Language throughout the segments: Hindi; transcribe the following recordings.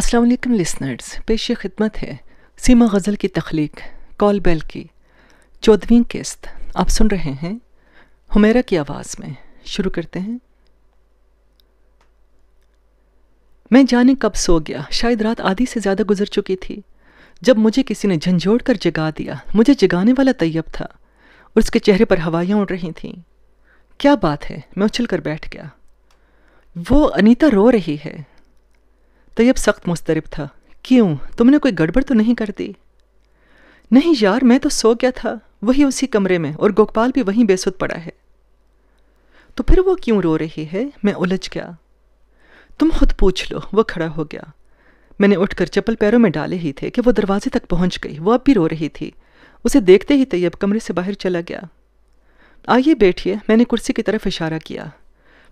अस्सलाम वालेकुम लिसनर्स पेश खिदमत है सीमा गज़ल की तख्लीक कॉल बेल की चौदहवीं किस्त आप सुन रहे हैं हुमेरा की आवाज़ में शुरू करते हैं मैं जाने कब सो गया शायद रात आधी से ज़्यादा गुजर चुकी थी जब मुझे किसी ने झंझोड़ कर जगा दिया मुझे जगाने वाला तैयब था और उसके चेहरे पर हवाइयाँ उड़ रही थीं क्या बात है मैं उछल कर बैठ गया वो अनीता रो रही है तैयब तो सख्त मुस्तरब था क्यों तुमने कोई गड़बड़ तो नहीं कर दी नहीं यार मैं तो सो गया था वही उसी कमरे में और गोपाल भी वहीं बेसुध पड़ा है तो फिर वो क्यों रो रही है मैं उलझ गया तुम खुद पूछ लो वो खड़ा हो गया मैंने उठकर चप्पल पैरों में डाले ही थे कि वो दरवाजे तक पहुंच गई वो अब भी रो रही थी उसे देखते ही तैयब कमरे से बाहर चला गया आइए बैठिए मैंने कुर्सी की तरफ इशारा किया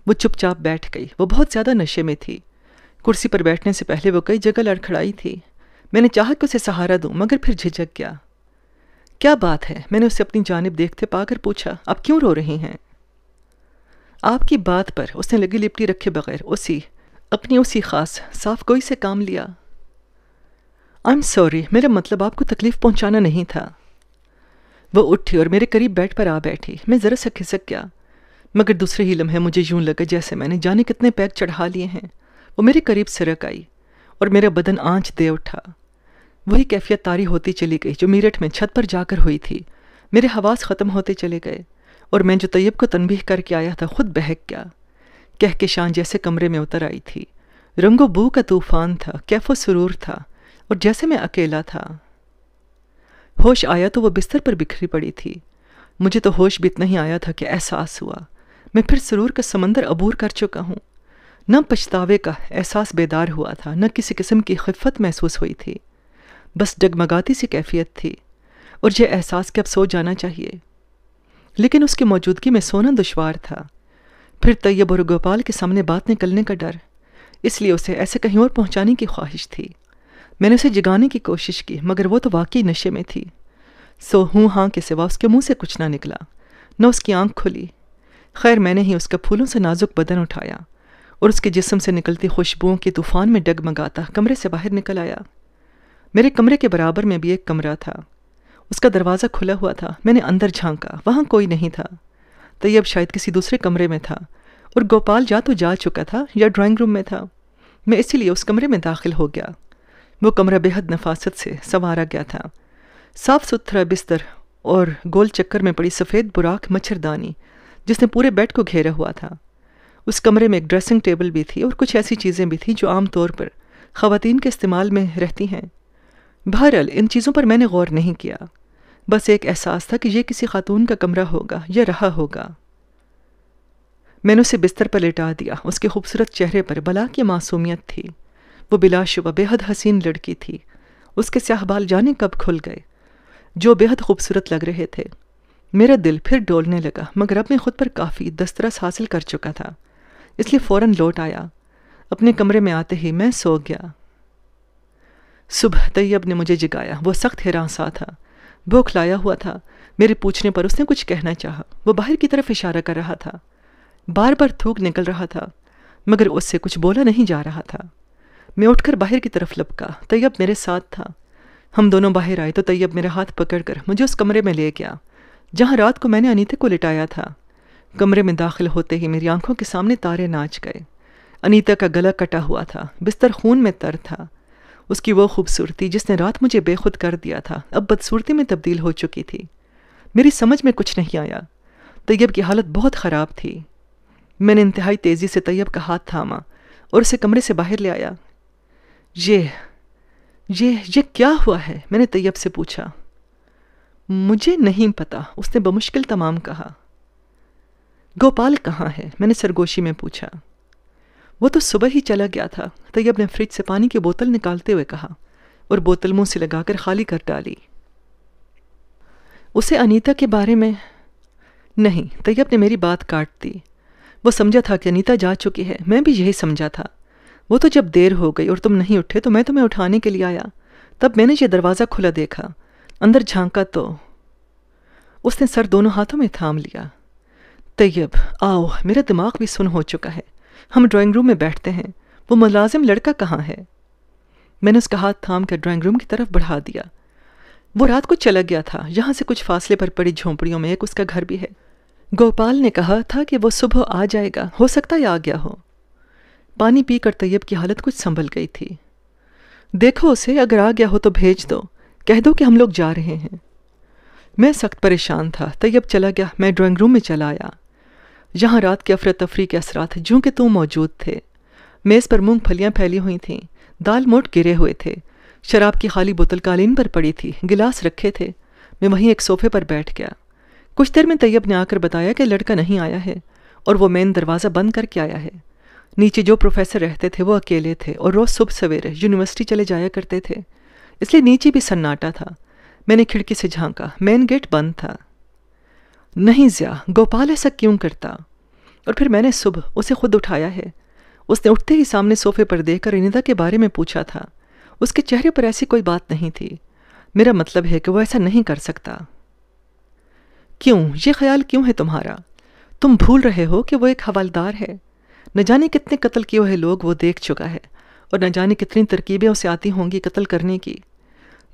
वो चुपचाप बैठ गई वो बहुत ज़्यादा नशे में थी कुर्सी पर बैठने से पहले वो कई जगह लड़खड़ाई थी मैंने चाह कि उसे सहारा दूं मगर फिर झिझक गया क्या बात है मैंने उसे अपनी जानब देखते पाकर पूछा आप क्यों रो रही हैं आपकी बात पर उसने लगी लिपटी रखे बगैर उसी अपनी उसी खास साफ गोई से काम लिया आई एम सॉरी मेरा मतलब आपको तकलीफ पहुंचाना नहीं था वो उठी और मेरे करीब बेड पर आ बैठी मैं ज़रा सा खिसक गया मगर दूसरे ही लम्हे मुझे यूं लगा जैसे मैंने जाने कितने पैक चढ़ा लिए हैं वो मेरे करीब सिरक आई और मेरा बदन आंच दे उठा वही कैफियत तारी होती चली गई जो मीरठ में छत पर जाकर हुई थी मेरे हवास ख़त्म होते चले गए और मैं जो तैयब को तनबीह करके आया था खुद बहक गया कह के शान जैसे कमरे में उतर आई थी रंगो बू का तूफान था कैफो सुरूर था और जैसे मैं अकेला था होश आया तो वह बिस्तर पर बिखरी पड़ी थी मुझे तो होश भी इतना ही आया था कि एहसास हुआ मैं फिर सुरूर का समंदर अबूर कर चुका हूँ न पछतावे का एहसास बेदार हुआ था न किसी किस्म की खिफत महसूस हुई थी बस डगमगाती सी कैफियत थी और यह एहसास कि अब सो जाना चाहिए लेकिन उसकी मौजूदगी में सोना दुशवार था फिर तैयब और गोपाल के सामने बात निकलने का डर इसलिए उसे ऐसे कहीं और पहुंचाने की ख्वाहिश थी मैंने उसे जगाने की कोशिश की मगर वो तो वाकई नशे में थी सो हूँ हाँ के सिवा उसके मुंह से कुछ ना निकला न उसकी आंख खुली खैर मैंने ही उसका फूलों से नाजुक बदन उठाया और उसके जिस्म से निकलती खुशबुओं के तूफ़ान में डगमगाता कमरे से बाहर निकल आया मेरे कमरे के बराबर में भी एक कमरा था उसका दरवाज़ा खुला हुआ था मैंने अंदर झांका वहाँ कोई नहीं था तैयब शायद किसी दूसरे कमरे में था और गोपाल या तो जा चुका था या ड्राइंग रूम में था मैं इसीलिए उस कमरे में दाखिल हो गया वो कमरा बेहद नफासत से संवारा गया था साफ सुथरा बिस्तर और गोल चक्कर में पड़ी सफ़ेद बुराक मच्छरदानी जिसने पूरे बेड को घेरा हुआ था उस कमरे में एक ड्रेसिंग टेबल भी थी और कुछ ऐसी चीज़ें भी थी जो आम तौर पर ख़वान के इस्तेमाल में रहती हैं बहरहाल इन चीज़ों पर मैंने गौर नहीं किया बस एक एहसास था कि यह किसी खातून का कमरा होगा या रहा होगा मैंने उसे बिस्तर पर लिटा दिया उसके खूबसूरत चेहरे पर बला की मासूमियत थी वो बिलाशुबा बेहद हसीन लड़की थी उसके स्याह बाल जाने कब खुल गए जो बेहद खूबसूरत लग रहे थे मेरा दिल फिर डोलने लगा मगर अब मैं खुद पर काफ़ी दस्तरस हासिल कर चुका था इसलिए फ़ौरन लौट आया अपने कमरे में आते ही मैं सो गया सुबह तैयब ने मुझे जगाया वह सख्त हिरासा था भूख लाया हुआ था मेरे पूछने पर उसने कुछ कहना चाहा वो बाहर की तरफ इशारा कर रहा था बार बार थूक निकल रहा था मगर उससे कुछ बोला नहीं जा रहा था मैं उठकर बाहर की तरफ लपका तैयब मेरे साथ था हम दोनों बाहर आए तो तैयब मेरा हाथ पकड़कर मुझे उस कमरे में ले गया जहाँ रात को मैंने अनीता को लिटाया था कमरे में दाखिल होते ही मेरी आंखों के सामने तारे नाच गए अनीता का गला कटा हुआ था बिस्तर खून में तर था उसकी वो खूबसूरती जिसने रात मुझे बेखुद कर दिया था अब बदसूरती में तब्दील हो चुकी थी मेरी समझ में कुछ नहीं आया तैयब की हालत बहुत ख़राब थी मैंने इंतहाई तेज़ी से तैयब का हाथ थामा और उसे कमरे से बाहर ले आया ये ये ये क्या हुआ है मैंने तैयब से पूछा मुझे नहीं पता उसने बमुश्किल तमाम कहा गोपाल कहाँ है मैंने सरगोशी में पूछा वो तो सुबह ही चला गया था तैयब ने फ्रिज से पानी की बोतल निकालते हुए कहा और बोतल मुंह से लगाकर खाली कर डाली उसे अनीता के बारे में नहीं तैयब ने मेरी बात काट दी वो समझा था कि अनीता जा चुकी है मैं भी यही समझा था वो तो जब देर हो गई और तुम नहीं उठे तो मैं तुम्हें उठाने के लिए आया तब मैंने ये दरवाज़ा खुला देखा अंदर झांका तो उसने सर दोनों हाथों में थाम लिया तैयब आओ मेरा दिमाग भी सुन हो चुका है हम ड्राइंग रूम में बैठते हैं वो मुलाजिम लड़का कहाँ है मैंने उसका हाथ थाम कर ड्राइंग रूम की तरफ बढ़ा दिया वो रात को चला गया था यहाँ से कुछ फासले पर पड़ी झोंपड़ियों में एक उसका घर भी है गोपाल ने कहा था कि वो सुबह आ जाएगा हो सकता है आ गया हो पानी पीकर तैयब की हालत कुछ संभल गई थी देखो उसे अगर आ गया हो तो भेज दो कह दो कि हम लोग जा रहे हैं मैं सख्त परेशान था तैयब चला गया मैं ड्राइंग रूम में चला आया जहाँ रात के अफरा तफरी के असरात जो कि तुम मौजूद थे मेज़ पर मूंगफलियाँ फैली हुई थीं दाल मोट गिरे हुए थे शराब की खाली बोतल कालीन पर पड़ी थी गिलास रखे थे मैं वहीं एक सोफे पर बैठ गया कुछ देर में तैयब ने आकर बताया कि लड़का नहीं आया है और वो मेन दरवाज़ा बंद करके आया है नीचे जो प्रोफेसर रहते थे वो अकेले थे और रोज़ सुबह सवेरे यूनिवर्सिटी चले जाया करते थे इसलिए नीचे भी सन्नाटा था मैंने खिड़की से झांका मेन गेट बंद था नहीं ज़िया गोपाल ऐसा क्यों करता और फिर मैंने सुबह उसे खुद उठाया है उसने उठते ही सामने सोफे पर देखकर इनिदा के बारे में पूछा था उसके चेहरे पर ऐसी कोई बात नहीं थी मेरा मतलब है कि वो ऐसा नहीं कर सकता क्यों ये ख्याल क्यों है तुम्हारा तुम भूल रहे हो कि वो एक हवालदार है न जाने कितने कत्ल किए हुए लोग वो देख चुका है और न जाने कितनी तरकीबें उसे आती होंगी कत्ल करने की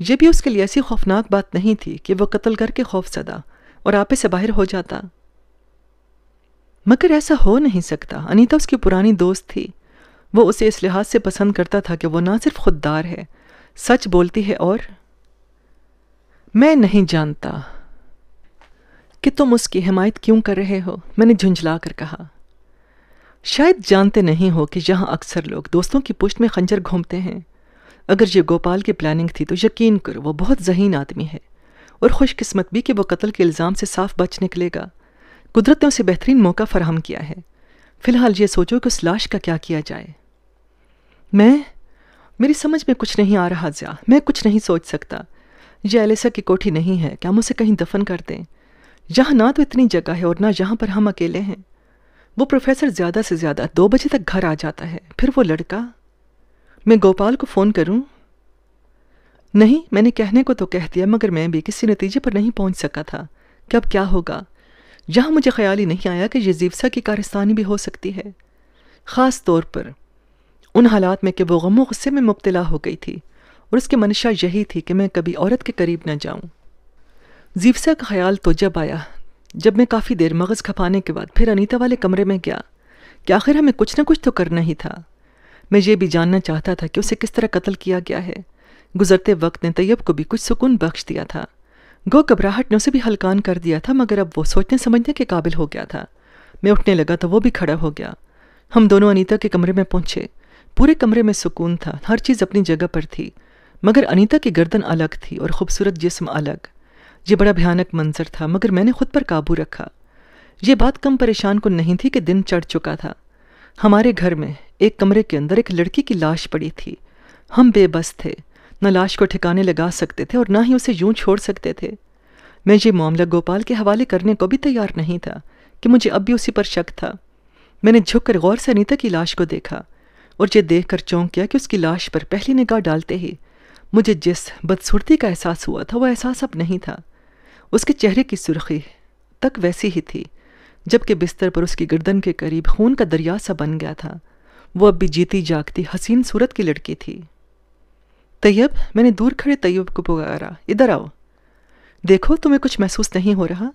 यह भी उसके लिए ऐसी खौफनाक बात नहीं थी कि वह कत्ल करके खौफ सदा और आपे से बाहर हो जाता मगर ऐसा हो नहीं सकता अनीता उसकी पुरानी दोस्त थी वो उसे इस लिहाज से पसंद करता था कि वो ना सिर्फ खुददार है सच बोलती है और मैं नहीं जानता कि तुम उसकी हिमायत क्यों कर रहे हो मैंने झुंझला कर कहा शायद जानते नहीं हो कि यहाँ अक्सर लोग दोस्तों की पुष्ट में खंजर घूमते हैं अगर ये गोपाल की प्लानिंग थी तो यकीन करो वो बहुत जहीन आदमी है और खुशकिस्मत भी कि वो कत्ल के इल्ज़ाम से साफ बच निकलेगा कुदरत ने उसे बेहतरीन मौका फराहम किया है फ़िलहाल ये सोचो कि उस लाश का क्या किया जाए मैं मेरी समझ में कुछ नहीं आ रहा ज़्या मैं कुछ नहीं सोच सकता यह एलिसा की कोठी नहीं है क्या हम उसे कहीं दफन कर दें यहाँ ना तो इतनी जगह है और ना यहाँ पर हम अकेले हैं वो प्रोफेसर ज़्यादा से ज़्यादा दो बजे तक घर आ जाता है फिर वो लड़का मैं गोपाल को फ़ोन करूँ नहीं मैंने कहने को तो कह दिया मगर मैं भी किसी नतीजे पर नहीं पहुंच सका था कि अब क्या होगा यहाँ मुझे ख्याल ही नहीं आया कि जीवसा की कारिस्तानी भी हो सकती है ख़ास तौर पर उन हालात में कि वो गमो गुस्से में मुबतला हो गई थी और उसकी मंशा यही थी कि मैं कभी औरत के करीब न जाऊं जीवसा का ख्याल तो जब आया जब मैं काफ़ी देर मगज़ खपाने के बाद फिर अनीता वाले कमरे में गया कि आखिर हमें कुछ ना कुछ तो करना ही था मैं ये भी जानना चाहता था कि उसे किस तरह कत्ल किया गया है गुजरते वक्त ने तैयब को भी कुछ सुकून बख्श दिया था गो घबराहट ने उसे भी हलकान कर दिया था मगर अब वो सोचने समझने के काबिल हो गया था मैं उठने लगा तो वो भी खड़ा हो गया हम दोनों अनीता के कमरे में पहुंचे पूरे कमरे में सुकून था हर चीज़ अपनी जगह पर थी मगर अनीता की गर्दन अलग थी और खूबसूरत जिस्म अलग ये बड़ा भयानक मंजर था मगर मैंने खुद पर काबू रखा ये बात कम परेशान को नहीं थी कि दिन चढ़ चुका था हमारे घर में एक कमरे के अंदर एक लड़की की लाश पड़ी थी हम बेबस थे न लाश को ठिकाने लगा सकते थे और ना ही उसे यूं छोड़ सकते थे मैं ये मामला गोपाल के हवाले करने को भी तैयार नहीं था कि मुझे अब भी उसी पर शक था मैंने झुक गौर से अनीता की लाश को देखा और ये देख कर चौंक गया कि उसकी लाश पर पहली निगाह डालते ही मुझे जिस बदसूरती का एहसास हुआ था वह एहसास अब नहीं था उसके चेहरे की सुर्खी तक वैसी ही थी जबकि बिस्तर पर उसकी गर्दन के करीब खून का दरिया सा बन गया था वो अब भी जीती जागती हसीन सूरत की लड़की थी तैयब मैंने दूर खड़े तैयब को पुकारा इधर आओ देखो तुम्हें कुछ महसूस नहीं हो रहा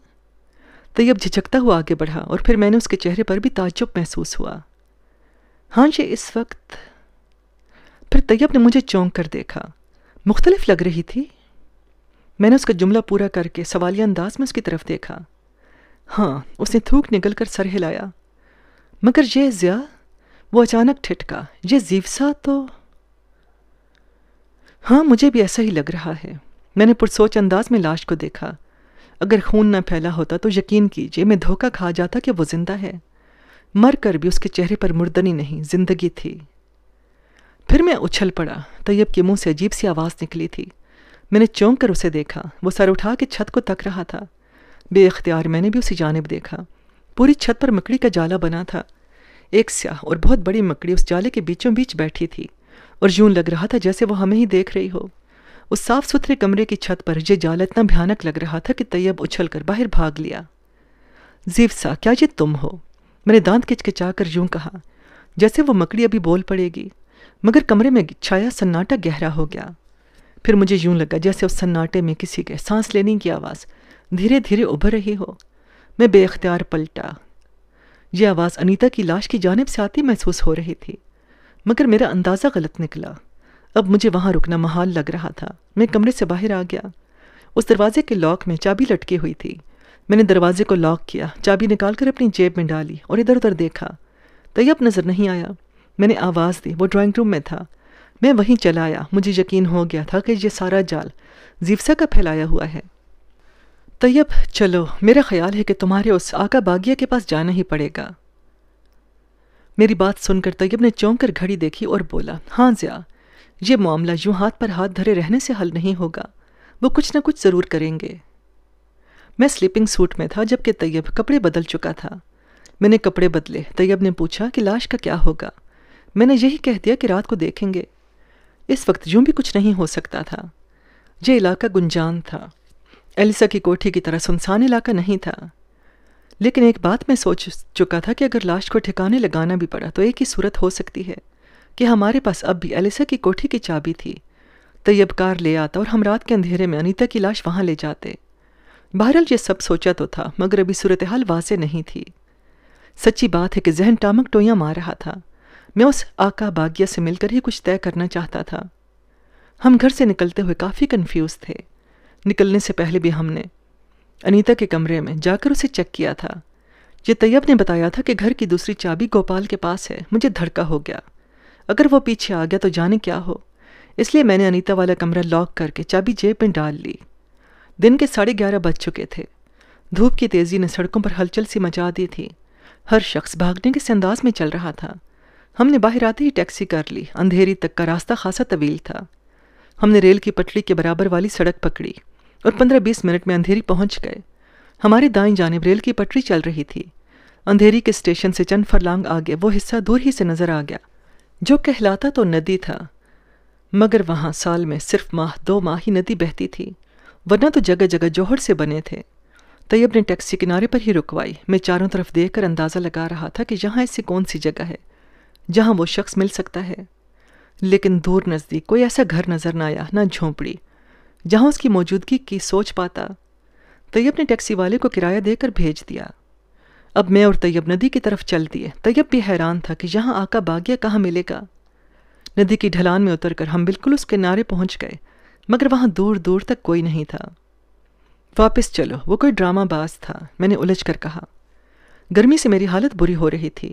तैयब झिझकता हुआ आगे बढ़ा और फिर मैंने उसके चेहरे पर भी ताज्जुब महसूस हुआ हाँ जी इस वक्त फिर तैयब ने मुझे चौंक कर देखा मुख्तलिफ लग रही थी मैंने उसका जुमला पूरा करके सवालिया अंदाज में उसकी तरफ देखा हाँ उसने थूक निकल कर सर हिलाया मगर ये ज़िया वो अचानक ठिठका ये जीवसा तो हाँ मुझे भी ऐसा ही लग रहा है मैंने पुरसोच अंदाज में लाश को देखा अगर खून ना फैला होता तो यकीन कीजिए मैं धोखा खा जाता कि वो जिंदा है मर कर भी उसके चेहरे पर मुर्दनी नहीं जिंदगी थी फिर मैं उछल पड़ा तैयब के मुंह से अजीब सी आवाज़ निकली थी मैंने चौंक कर उसे देखा वो सर उठा के छत को तक रहा था बेख्तियार मैंने भी उसी जानब देखा पूरी छत पर मकड़ी का जाला बना था एक स्याह और बहुत बड़ी मकड़ी उस जाले के बीचों बीच बैठी थी और यूं लग रहा था जैसे वो हमें ही देख रही हो उस साफ सुथरे कमरे की छत पर यह जाल इतना भयानक लग रहा था कि तैयब उछल कर बाहर भाग लिया जीवसा क्या ये तुम हो मैंने दांत किचकिचा कर यूं कहा जैसे वो मकड़ी अभी बोल पड़ेगी मगर कमरे में छाया सन्नाटा गहरा हो गया फिर मुझे यूं लगा जैसे उस सन्नाटे में किसी के सांस लेने की आवाज़ धीरे धीरे उभर रही हो मैं बेअ्तियार पलटा ये आवाज़ अनीता की लाश की जानब से आती महसूस हो रही थी मगर मेरा अंदाज़ा गलत निकला अब मुझे वहाँ रुकना महाल लग रहा था मैं कमरे से बाहर आ गया उस दरवाजे के लॉक में चाबी लटकी हुई थी मैंने दरवाजे को लॉक किया चाबी निकाल कर अपनी जेब में डाली और इधर उधर देखा तैयब नज़र नहीं आया मैंने आवाज़ दी वो ड्राइंग रूम में था मैं वहीं चला आया मुझे यकीन हो गया था कि ये सारा जाल जीवसा का फैलाया हुआ है तैयब चलो मेरा ख्याल है कि तुम्हारे उस आका बागिया के पास जाना ही पड़ेगा मेरी बात सुनकर तैयब ने चौंक कर घड़ी देखी और बोला हाँ ज़िया ये मामला यूं हाथ पर हाथ धरे रहने से हल नहीं होगा वो कुछ ना कुछ ज़रूर करेंगे मैं स्लीपिंग सूट में था जबकि तैयब कपड़े बदल चुका था मैंने कपड़े बदले तैयब ने पूछा कि लाश का क्या होगा मैंने यही कह दिया कि रात को देखेंगे इस वक्त यूं भी कुछ नहीं हो सकता था यह इलाका गुंजान था एलिसा की कोठी की तरह सुनसान इलाका नहीं था लेकिन एक बात मैं सोच चुका था कि अगर लाश को ठिकाने लगाना भी पड़ा तो एक ही सूरत हो सकती है कि हमारे पास अब भी एलिसा की कोठी की चाबी थी तैयब कार ले आता और हम रात के अंधेरे में अनीता की लाश वहां ले जाते बहरल ये सब सोचा तो था मगर अभी सूरत हाल वाजे नहीं थी सच्ची बात है कि जहन टामक टोया मार रहा था मैं उस आका बागिया से मिलकर ही कुछ तय करना चाहता था हम घर से निकलते हुए काफ़ी कन्फ्यूज थे निकलने से पहले भी हमने अनीता के कमरे में जाकर उसे चेक किया था ये तैयब ने बताया था कि घर की दूसरी चाबी गोपाल के पास है मुझे धड़का हो गया अगर वो पीछे आ गया तो जाने क्या हो इसलिए मैंने अनीता वाला कमरा लॉक करके चाबी जेब में डाल ली दिन के साढ़े ग्यारह बज चुके थे धूप की तेज़ी ने सड़कों पर हलचल सी मचा दी थी हर शख्स भागने के अंदाज में चल रहा था हमने बाहर आते ही टैक्सी कर ली अंधेरी तक का रास्ता खासा तवील था हमने रेल की पटरी के बराबर वाली सड़क पकड़ी और पंद्रह बीस मिनट में अंधेरी पहुंच गए हमारी दाएं जानब रेल की पटरी चल रही थी अंधेरी के स्टेशन से चंद फरलांग आगे वो हिस्सा दूर ही से नजर आ गया जो कहलाता तो नदी था मगर वहाँ साल में सिर्फ माह दो माह ही नदी बहती थी वरना तो जगह जगह जोहर से बने थे तैयब ने टैक्सी किनारे पर ही रुकवाई मैं चारों तरफ देख कर अंदाज़ा लगा रहा था कि यहाँ ऐसी कौन सी जगह है जहाँ वो शख्स मिल सकता है लेकिन दूर नज़दीक कोई ऐसा घर नज़र न आया ना झोंपड़ी जहां उसकी मौजूदगी की सोच पाता तैयब ने टैक्सी वाले को किराया देकर भेज दिया अब मैं और तैयब नदी की तरफ चल दिए तैयब भी हैरान था कि यहाँ आका बागिया कहाँ मिलेगा नदी की ढलान में उतरकर हम बिल्कुल उस किनारे पहुंच गए मगर वहाँ दूर दूर तक कोई नहीं था वापस चलो वो कोई ड्रामा बाज था मैंने उलझ कर कहा गर्मी से मेरी हालत बुरी हो रही थी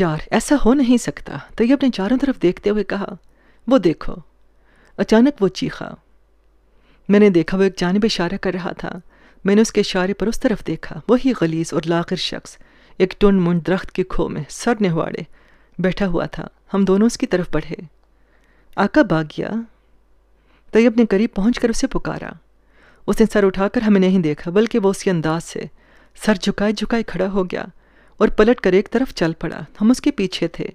यार ऐसा हो नहीं सकता तैयब ने चारों तरफ देखते हुए कहा वो देखो अचानक वो चीखा मैंने देखा वो एक जानब इशारा कर रहा था मैंने उसके इशारे पर उस तरफ देखा वही गलीस और लाखिर शख्स एक टन मुंड दरख्त के खो में सर नेवाड़े बैठा हुआ था हम दोनों उसकी तरफ बढ़े आका भाग गया तैयब ने करीब पहुँच कर उसे पुकारा उसने सर उठाकर हमें नहीं देखा बल्कि वह उसके अंदाज से सर झुकाए झुकाए खड़ा हो गया और पलट कर एक तरफ चल पड़ा हम उसके पीछे थे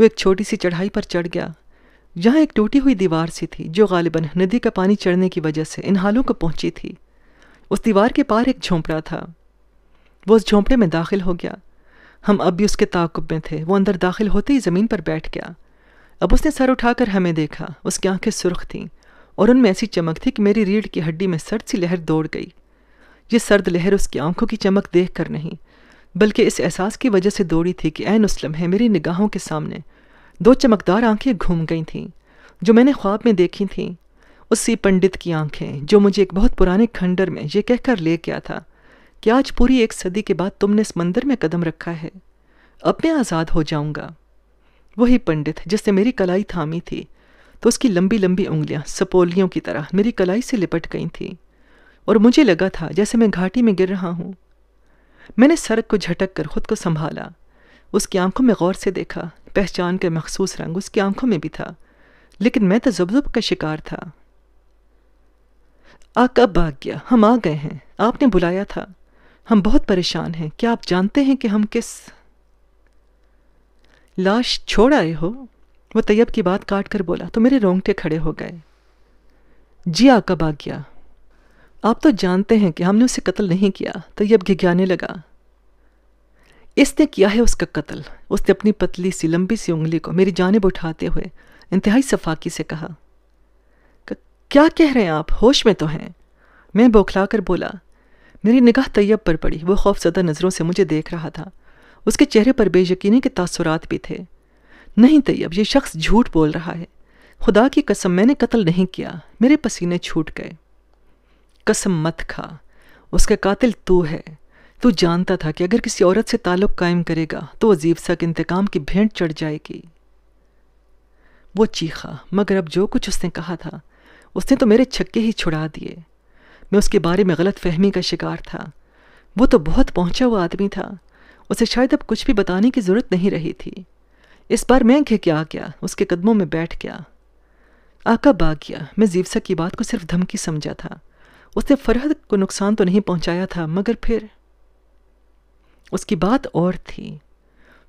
वो एक छोटी सी चढ़ाई पर चढ़ गया यहाँ एक टूटी हुई दीवार सी थी जो गालिबन नदी का पानी चढ़ने की वजह से इन हालों को पहुंची थी उस दीवार के पार एक झोंपड़ा था वो उस झोंपड़े में दाखिल हो गया हम अब भी उसके ताकुब में थे वो अंदर दाखिल होते ही ज़मीन पर बैठ गया अब उसने सर उठाकर हमें देखा उसकी आंखें सुर्ख थीं और उनमें ऐसी चमक थी कि मेरी रीढ़ की हड्डी में सर्द सी लहर दौड़ गई ये सर्द लहर उसकी आंखों की चमक देख कर नहीं बल्कि इस एहसास की वजह से दौड़ी थी कि ऐन उस लम्हे मेरी निगाहों के सामने दो चमकदार आंखें घूम गई थीं जो मैंने ख्वाब में देखी थीं उसी पंडित की आंखें जो मुझे एक बहुत पुराने खंडर में ये कहकर ले गया था कि आज पूरी एक सदी के बाद तुमने इस मंदिर में कदम रखा है अब मैं आज़ाद हो जाऊंगा वही पंडित जिसने मेरी कलाई थामी थी तो उसकी लंबी लंबी उंगलियां सपोलियों की तरह मेरी कलाई से लिपट गई थी और मुझे लगा था जैसे मैं घाटी में गिर रहा हूं मैंने सड़क को झटक कर खुद को संभाला उसकी आंखों में गौर से देखा पहचान के मखसूस रंग उसकी आंखों में भी था लेकिन मैं तो जुबजुब का शिकार था आ कब भाग गया हम आ गए हैं आपने बुलाया था हम बहुत परेशान हैं क्या आप जानते हैं कि हम किस लाश छोड़ आए हो वो तैयब की बात काट कर बोला तो मेरे रोंगटे खड़े हो गए जी आ कब आ गया आप तो जानते हैं कि हमने उसे कत्ल नहीं किया तैयब घिघाने लगा इसने किया है उसका कत्ल उसने अपनी पतली सी लंबी सी उंगली को मेरी जानब उठाते हुए इंतहाई सफाकी से कहा क्या कह रहे हैं आप होश में तो हैं मैं बौखला कर बोला मेरी निगाह तैयब पर पड़ी वो खौफजदा नज़रों से मुझे देख रहा था उसके चेहरे पर बेयकीनी के तासुरात भी थे नहीं तैयब ये शख्स झूठ बोल रहा है खुदा की कसम मैंने कत्ल नहीं किया मेरे पसीने छूट गए कसम मत खा उसका कातिल तू है तो जानता था कि अगर किसी औरत से ताल्लुक कायम करेगा तो अजीब सक इंतकाम की भेंट चढ़ जाएगी वो चीखा मगर अब जो कुछ उसने कहा था उसने तो मेरे छक्के ही छुड़ा दिए मैं उसके बारे में गलत फहमी का शिकार था वो तो बहुत पहुंचा हुआ आदमी था उसे शायद अब कुछ भी बताने की ज़रूरत नहीं रही थी इस बार मैं घे क्या गया उसके कदमों में बैठ गया आका बाग गया मैं जीवसा की बात को सिर्फ धमकी समझा था उसने फरहद को नुकसान तो नहीं पहुंचाया था मगर फिर उसकी बात और थी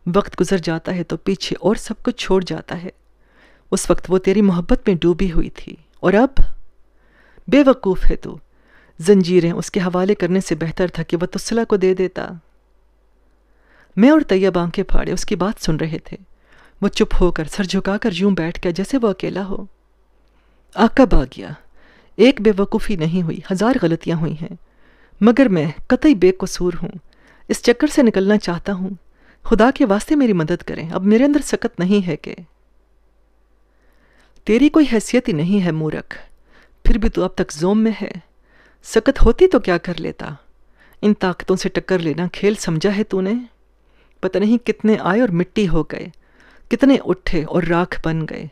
वक्त गुजर जाता है तो पीछे और सब कुछ छोड़ जाता है उस वक्त वो तेरी मोहब्बत में डूबी हुई थी और अब बेवकूफ़ है तू जंजीरें उसके हवाले करने से बेहतर था कि वह तुसला को दे देता मैं और तैयब आंखें फाड़े उसकी बात सुन रहे थे वो चुप होकर सर झुकाकर यूं बैठ गया जैसे वो अकेला हो कब आ गया एक बेवकूफ़ी नहीं हुई हजार गलतियां हुई हैं मगर मैं कतई बेकसूर हूं इस चक्कर से निकलना चाहता हूँ खुदा के वास्ते मेरी मदद करें अब मेरे अंदर सकत नहीं है कि तेरी कोई हैसियत ही नहीं है मूरख फिर भी तू अब तक जोम में है सकत होती तो क्या कर लेता इन ताकतों से टक्कर लेना खेल समझा है तूने पता नहीं कितने आए और मिट्टी हो गए कितने उठे और राख बन गए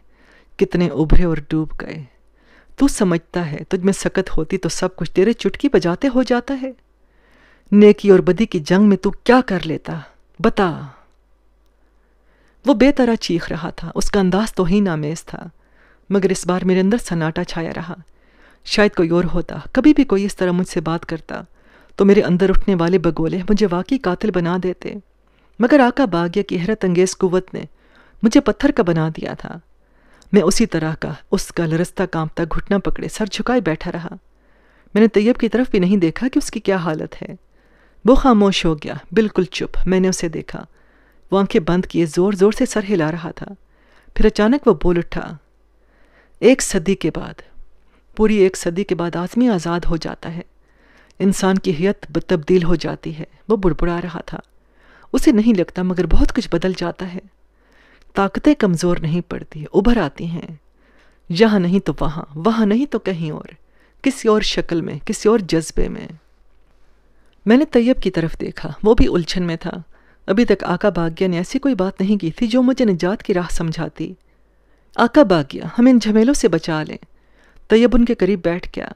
कितने उभरे और डूब गए तू समझता है तुझ में सकत होती तो सब कुछ तेरे चुटकी बजाते हो जाता है नेकी और बदी की जंग में तू क्या कर लेता बता वो बेतरा चीख रहा था उसका अंदाज तो ही नामेज था मगर इस बार मेरे अंदर सन्नाटा छाया रहा शायद कोई और होता कभी भी कोई इस तरह मुझसे बात करता तो मेरे अंदर उठने वाले बगोले मुझे वाकई कातिल बना देते मगर आका बाग्य की हैरत अंगेज कुवत ने मुझे पत्थर का बना दिया था मैं उसी तरह का उसका लरस्ता कांपता घुटना पकड़े सर झुकाए बैठा रहा मैंने तैयब की तरफ भी नहीं देखा कि उसकी क्या हालत है वो खामोश हो गया बिल्कुल चुप मैंने उसे देखा वो आंखें बंद किए ज़ोर ज़ोर से सर हिला रहा था फिर अचानक वो बोल उठा एक सदी के बाद पूरी एक सदी के बाद आदमी आज़ाद हो जाता है इंसान की हयत तब्दील हो जाती है वो बुड़बुड़ा रहा था उसे नहीं लगता मगर बहुत कुछ बदल जाता है ताकतें कमज़ोर नहीं पड़ती उभर आती हैं यहाँ नहीं तो वहाँ वहाँ नहीं तो कहीं और किसी और शक्ल में किसी और जज्बे में मैंने तैयब की तरफ देखा वो भी उलझन में था अभी तक आका बाग्या ने ऐसी कोई बात नहीं की थी जो मुझे निजात की राह समझाती आका बाग्या हम इन झमेलों से बचा लें तैयब उनके करीब बैठ गया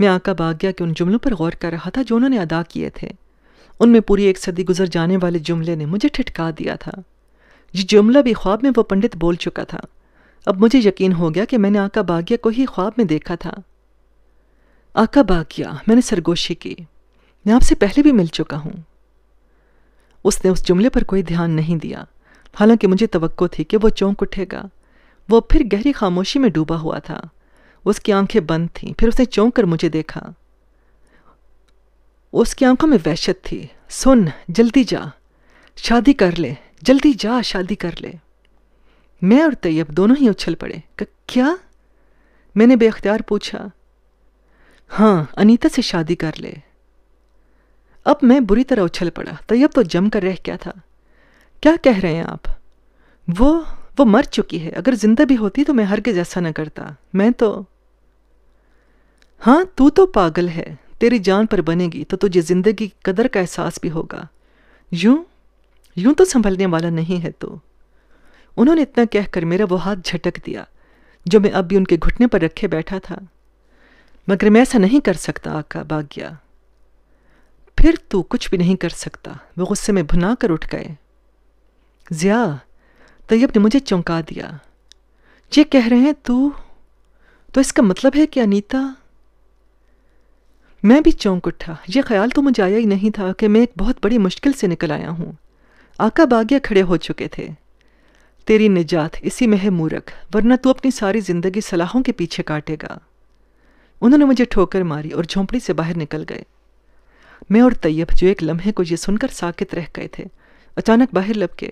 मैं आका बाग्या के उन जुमलों पर गौर कर रहा था जो उन्होंने अदा किए थे उनमें पूरी एक सदी गुजर जाने वाले जुमले ने मुझे ठिठका दिया था ये जुमला भी ख्वाब में वो पंडित बोल चुका था अब मुझे यकीन हो गया कि मैंने आका बाग्या को ही ख्वाब में देखा था आका बाग्या मैंने सरगोशी की मैं आपसे पहले भी मिल चुका हूं उसने उस जुमले पर कोई ध्यान नहीं दिया हालांकि मुझे तवक्को थी कि वो चौंक उठेगा वो फिर गहरी खामोशी में डूबा हुआ था उसकी आंखें बंद थीं फिर उसने चौंक कर मुझे देखा उसकी आंखों में वहशत थी सुन जल्दी जा शादी कर ले जल्दी जा शादी कर ले मैं और तैयब दोनों ही उछल पड़े क्या मैंने बेअख्तियार पूछा हाँ अनीता से शादी कर ले अब मैं बुरी तरह उछल पड़ा तैयब तो जम कर रह क्या था क्या कह रहे हैं आप वो वो मर चुकी है अगर जिंदा भी होती तो मैं हर किस ऐसा ना करता मैं तो हाँ तू तो पागल है तेरी जान पर बनेगी तो तुझे ज़िंदगी की कदर का एहसास भी होगा यूं यूं तो संभलने वाला नहीं है तू तो। उन्होंने इतना कहकर मेरा वो हाथ झटक दिया जो मैं अब भी उनके घुटने पर रखे बैठा था मगर मैं ऐसा नहीं कर सकता आका बाग्या फिर तू तो कुछ भी नहीं कर सकता वो गुस्से में भुना कर उठ गए ज़िया तैयब ने मुझे चौंका दिया ये कह रहे हैं तू तो इसका मतलब है कि अनीता मैं भी चौंक उठा ये ख्याल तो मुझे आया ही नहीं था कि मैं एक बहुत बड़ी मुश्किल से निकल आया हूँ आका बागिया खड़े हो चुके थे तेरी निजात इसी में है मूरख वरना तू अपनी सारी ज़िंदगी सलाहों के पीछे काटेगा उन्होंने मुझे ठोकर मारी और झोंपड़ी से बाहर निकल गए मैं और तैयब जो एक लम्हे को ये सुनकर साकित रह गए थे अचानक बाहर लपके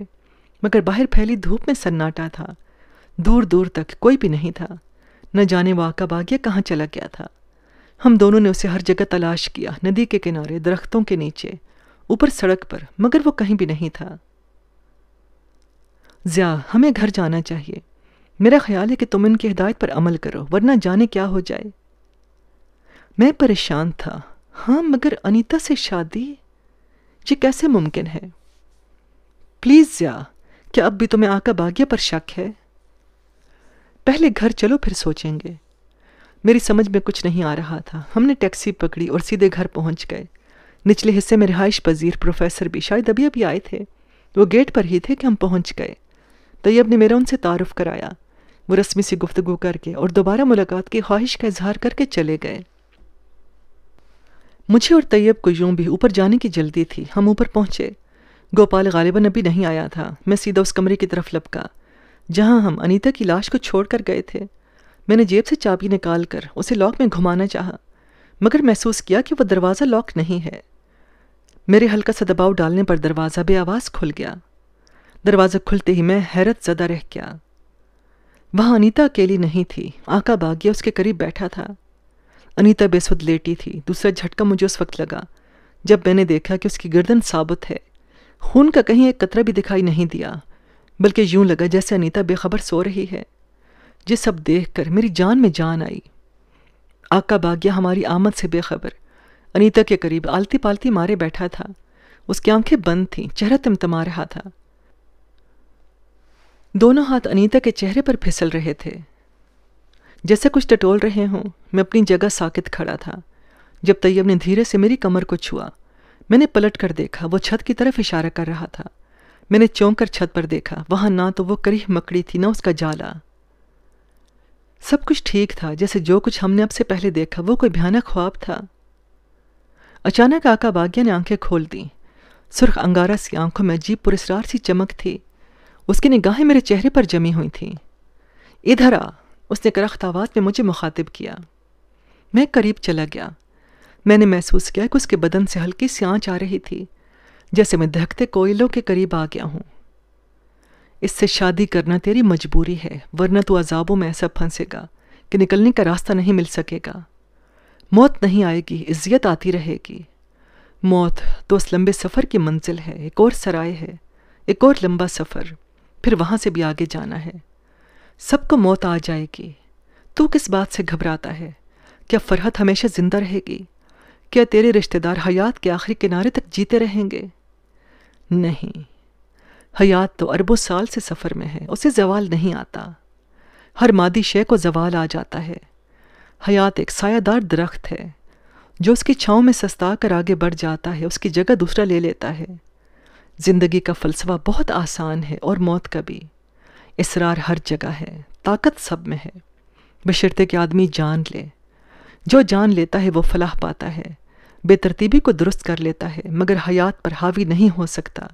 मगर बाहर फैली धूप में सन्नाटा था दूर दूर तक कोई भी नहीं था न जाने वाका या कहाँ चला गया था हम दोनों ने उसे हर जगह तलाश किया नदी के किनारे दरख्तों के नीचे ऊपर सड़क पर मगर वो कहीं भी नहीं था ज़िया हमें घर जाना चाहिए मेरा ख्याल है कि तुम इनकी हिदायत पर अमल करो वरना जाने क्या हो जाए मैं परेशान था हाँ मगर अनीता से शादी ये कैसे मुमकिन है प्लीज़ या क्या अब भी तुम्हें आका बागिया पर शक है पहले घर चलो फिर सोचेंगे मेरी समझ में कुछ नहीं आ रहा था हमने टैक्सी पकड़ी और सीधे घर पहुंच गए निचले हिस्से में रिहाइश पजीर प्रोफेसर भी शायद अभी अभी आए थे वो गेट पर ही थे कि हम पहुंच गए तैयब ने मेरा उनसे तारुफ कराया वो रस्मी सी गुफ्तगु करके और दोबारा मुलाकात की ख्वाहिश का इजहार करके चले गए मुझे और तैयब को यूं भी ऊपर जाने की जल्दी थी हम ऊपर पहुंचे गोपाल गालिबन अभी नहीं आया था मैं सीधा उस कमरे की तरफ लपका जहां हम अनीता की लाश को छोड़कर गए थे मैंने जेब से चाबी निकाल कर उसे लॉक में घुमाना चाहा मगर महसूस किया कि वह दरवाज़ा लॉक नहीं है मेरे हल्का सा दबाव डालने पर दरवाज़ा बेआवाज़ खुल गया दरवाज़ा खुलते ही मैं हैरत ज़दा रह गया वहाँ अनीता अकेली नहीं थी आका बागिया उसके करीब बैठा था अनीता बेसुध लेटी थी दूसरा झटका मुझे उस वक्त लगा जब मैंने देखा कि उसकी गर्दन साबुत है खून का कहीं एक कतरा भी दिखाई नहीं दिया बल्कि यूं लगा जैसे अनीता बेखबर सो रही है ये सब देख कर मेरी जान में जान आई आका बागिया हमारी आमद से बेखबर अनीता के करीब आलती पालती मारे बैठा था उसकी आंखें बंद थीं चेहरा तमतमा रहा था दोनों हाथ अनीता के चेहरे पर फिसल रहे थे जैसे कुछ टटोल रहे हों मैं अपनी जगह साकित खड़ा था जब तैयब ने धीरे से मेरी कमर को छुआ मैंने पलट कर देखा वो छत की तरफ इशारा कर रहा था मैंने चौंक कर छत पर देखा वहां ना तो वो करीह मकड़ी थी ना उसका जाला सब कुछ ठीक था जैसे जो कुछ हमने अब से पहले देखा वो कोई भयानक ख्वाब था अचानक आका बाग्या ने आंखें खोल दी सुर्ख अंगारा सी आंखों में अजीब पुरस्कार सी चमक थी उसकी निगाहें मेरे चेहरे पर जमी हुई थी इधर आ उसने करख्त आवाज़ में मुझे मुखातिब किया मैं करीब चला गया मैंने महसूस किया कि उसके बदन से हल्की सी आ रही थी जैसे मैं दहकते कोयलों के करीब आ गया हूँ इससे शादी करना तेरी मजबूरी है वरना तू अजाबों में ऐसा फंसेगा कि निकलने का रास्ता नहीं मिल सकेगा मौत नहीं आएगी इज्जत आती रहेगी मौत तो उस लंबे सफ़र की मंजिल है एक और सराय है एक और लंबा सफ़र फिर वहाँ से भी आगे जाना है सबको मौत आ जाएगी तू किस बात से घबराता है क्या फरहत हमेशा जिंदा रहेगी क्या तेरे रिश्तेदार हयात के आखिरी किनारे तक जीते रहेंगे नहीं हयात तो अरबों साल से सफ़र में है उसे जवाल नहीं आता हर मादी शे को जवाल आ जाता है हयात एक सायादार दरख्त है जो उसकी छाँव में सस्ता कर आगे बढ़ जाता है उसकी जगह दूसरा ले लेता है ज़िंदगी का फ़लसफ़ा बहुत आसान है और मौत का भी इसरार हर जगह है ताकत सब में है बशर्ते कि आदमी जान ले जो जान लेता है वो फलाह पाता है बेतरतीबी को दुरुस्त कर लेता है मगर हयात पर हावी नहीं हो सकता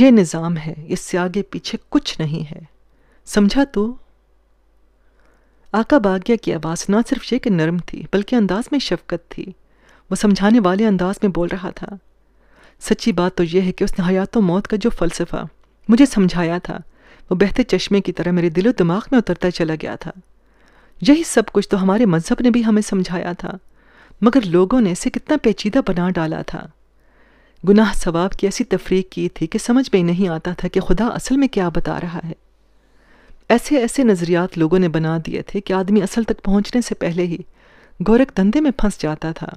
ये निज़ाम है इससे आगे पीछे कुछ नहीं है समझा तो आका बाग्या की आवाज़ न सिर्फ ये कि नरम थी बल्कि अंदाज में शफकत थी वो समझाने वाले अंदाज में बोल रहा था सच्ची बात तो यह है कि उसने हयात मौत का जो फ़लसफ़ा मुझे समझाया था वो बहते चश्मे की तरह मेरे दिलो दिमाग में उतरता चला गया था यही सब कुछ तो हमारे मज़हब ने भी हमें समझाया था मगर लोगों ने इसे कितना पेचीदा बना डाला था गुनाह सवाब की ऐसी तफरीक की थी कि समझ में नहीं आता था कि खुदा असल में क्या बता रहा है ऐसे ऐसे नज़रियात लोगों ने बना दिए थे कि आदमी असल तक पहुंचने से पहले ही गोरख धंधे में फंस जाता था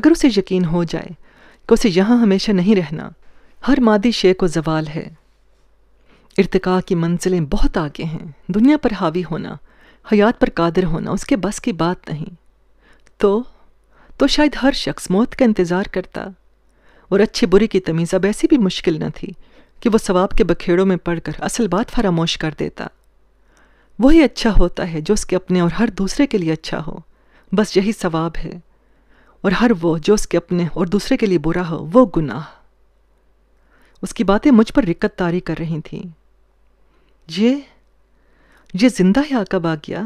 अगर उसे यकीन हो जाए कि उसे यहाँ हमेशा नहीं रहना हर मादी शे को जवाल है इरतका की मंजिलें बहुत आगे हैं दुनिया पर हावी होना हयात पर कादर होना उसके बस की बात नहीं तो तो शायद हर शख्स मौत का इंतज़ार करता और अच्छी बुरे की तमीज़ अब ऐसी भी मुश्किल न थी कि वो सवाब के बखेड़ों में कर असल बात फरामोश कर देता वही अच्छा होता है जो उसके अपने और हर दूसरे के लिए अच्छा हो बस यही सवाब है और हर वो जो उसके अपने और दूसरे के लिए बुरा हो वो गुनाह उसकी बातें मुझ पर रिक्कत तारी कर रही थीं ये ये जिंदा या कब आ गया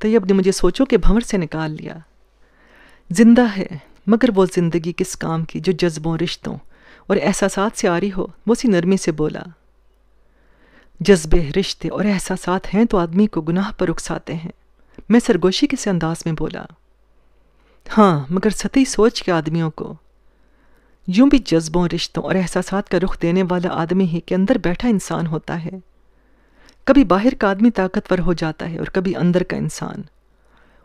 तैयब ने मुझे सोचों के भंवर से निकाल लिया जिंदा है मगर वो ज़िंदगी किस काम की जो जज्बों रिश्तों और एहसास से आ रही हो वो सी नरमी से बोला जज्बे रिश्ते और एहसास हैं तो आदमी को गुनाह पर उकसाते हैं मैं सरगोशी किसी अंदाज में बोला हाँ मगर सती सोच के आदमियों को यूं भी जज्बों रिश्तों और एहसास का रुख देने वाला आदमी ही के अंदर बैठा इंसान होता है कभी बाहर का आदमी ताकतवर हो जाता है और कभी अंदर का इंसान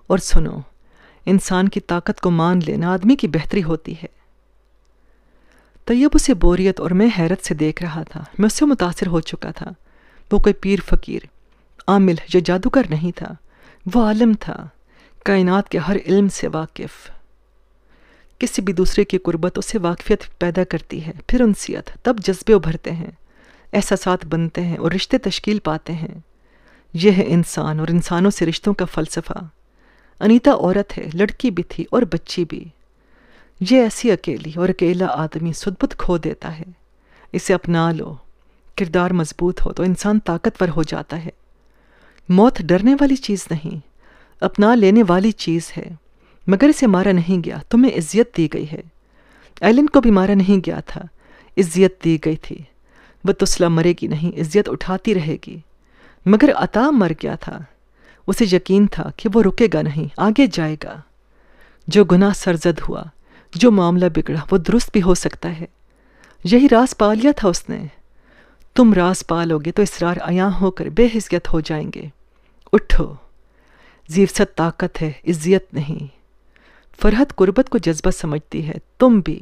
और सुनो इंसान की ताकत को मान लेना आदमी की बेहतरी होती है तैयब उसे बोरियत और मैं हैरत से देख रहा था मैं उससे मुतासर हो चुका था वो कोई पीर फकीर आमिल या जादूगर नहीं था वो आलम था कायनात के हर इल्म से वाकिफ़ किसी भी दूसरे की कुर्बत से वाकफियत पैदा करती है फिर उनसीत तब जज्बे उभरते हैं एहसास बनते हैं और रिश्ते तश्कील पाते हैं यह है इंसान और इंसानों से रिश्तों का फ़लसफ़ा अनीता औरत है लड़की भी थी और बच्ची भी यह ऐसी अकेली और अकेला आदमी सुदबुद खो देता है इसे अपना लो किरदार मजबूत हो तो इंसान ताकतवर हो जाता है मौत डरने वाली चीज़ नहीं अपना लेने वाली चीज़ है मगर इसे मारा नहीं गया तुम्हें इज्जत दी गई है एलिन को भी मारा नहीं गया था इज्जत दी गई थी वह तुसला मरेगी नहीं इज्जत उठाती रहेगी मगर अता मर गया था उसे यकीन था कि वो रुकेगा नहीं आगे जाएगा जो गुनाह सरजद हुआ जो मामला बिगड़ा वो दुरुस्त भी हो सकता है यही रास पा लिया था उसने तुम रास पालोगे तो इसरार अया होकर बेहिजत हो जाएंगे उठो जीवसत ताकत है इज्जत नहीं फरहत गुर्बत को जज्बा समझती है तुम भी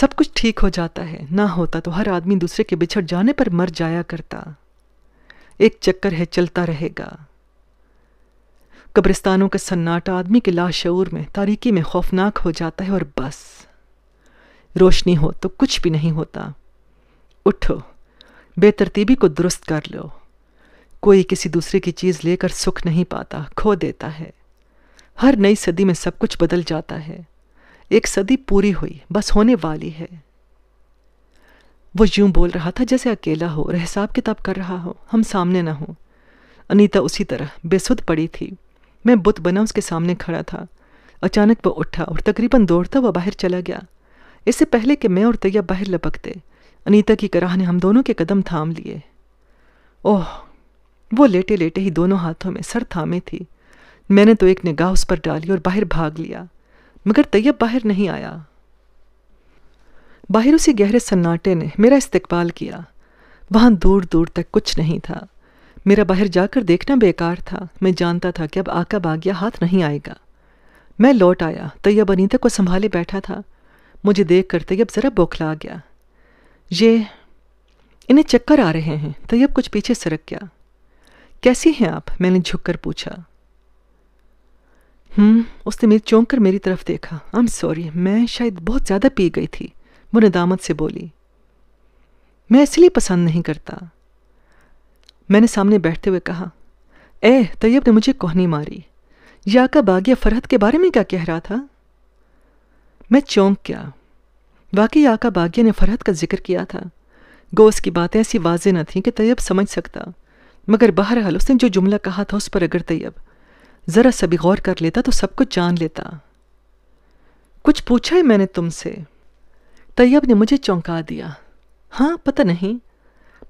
सब कुछ ठीक हो जाता है ना होता तो हर आदमी दूसरे के बिछड़ जाने पर मर जाया करता एक चक्कर है चलता रहेगा कब्रिस्तानों का सन्नाटा आदमी के लाशूर में तारीकी में खौफनाक हो जाता है और बस रोशनी हो तो कुछ भी नहीं होता उठो बेतरतीबी को दुरुस्त कर लो कोई किसी दूसरे की चीज़ लेकर सुख नहीं पाता खो देता है हर नई सदी में सब कुछ बदल जाता है एक सदी पूरी हुई बस होने वाली है वो यूं बोल रहा था जैसे अकेला हो और हिसाब किताब कर रहा हो हम सामने ना हो अनीता उसी तरह बेसुध पड़ी थी मैं बुत बना उसके सामने खड़ा था अचानक वह उठा और तकरीबन दौड़ता वह बाहर चला गया इससे पहले कि मैं और तैया बाहर लपकते अनीता की कराह ने हम दोनों के कदम थाम लिए ओह वो लेटे लेटे ही दोनों हाथों में सर थामे थी मैंने तो एक निगाह उस पर डाली और बाहर भाग लिया मगर तैयब बाहर नहीं आया बाहर उसी गहरे सन्नाटे ने मेरा इस्तकबाल किया वहाँ दूर दूर तक कुछ नहीं था मेरा बाहर जाकर देखना बेकार था मैं जानता था कि अब आका गया हाथ नहीं आएगा मैं लौट आया तैयब अनीता को संभाले बैठा था मुझे देख कर तैयब ज़रा बौखला गया ये इन्हें चक्कर आ रहे हैं तैयब कुछ पीछे सरक गया कैसी हैं आप मैंने झुककर पूछा हम्म उसने मेरी चौंक कर मेरी तरफ देखा आई एम सॉरी मैं शायद बहुत ज़्यादा पी गई थी वो नदामत से बोली मैं इसलिए पसंद नहीं करता मैंने सामने बैठते हुए कहा ए तैयब ने मुझे कोहनी मारी का बागिया फरहत के बारे में क्या कह रहा था मैं चौंक गया वाकई आका बागिया ने फरहत का जिक्र किया था गो उसकी बातें ऐसी वाजे न थीं कि तैयब समझ सकता मगर बहरहाल उसने जो जुमला कहा था उस पर अगर तैयब ज़रा सभी गौर कर लेता तो सब कुछ जान लेता कुछ पूछा है मैंने तुमसे तैयब ने मुझे चौंका दिया हाँ पता नहीं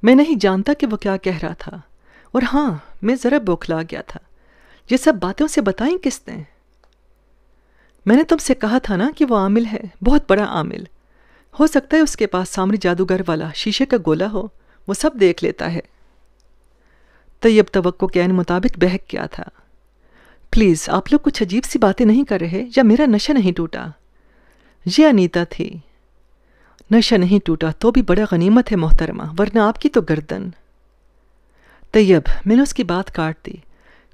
मैं नहीं जानता कि वो क्या कह रहा था और हाँ मैं ज़रा बौखला गया था ये सब बातें उसे बताई किसने मैंने तुमसे कहा था ना कि वो आमिल है बहुत बड़ा आमिल हो सकता है उसके पास सामने जादूगर वाला शीशे का गोला हो वो सब देख लेता है तैयब तो के मुताबिक बहक क्या था प्लीज़ आप लोग कुछ अजीब सी बातें नहीं कर रहे या मेरा नशा नहीं टूटा ये अनीता थी नशा नहीं टूटा तो भी बड़ा गनीमत है मोहतरमा वरना आपकी तो गर्दन तैयब मैंने उसकी बात काट दी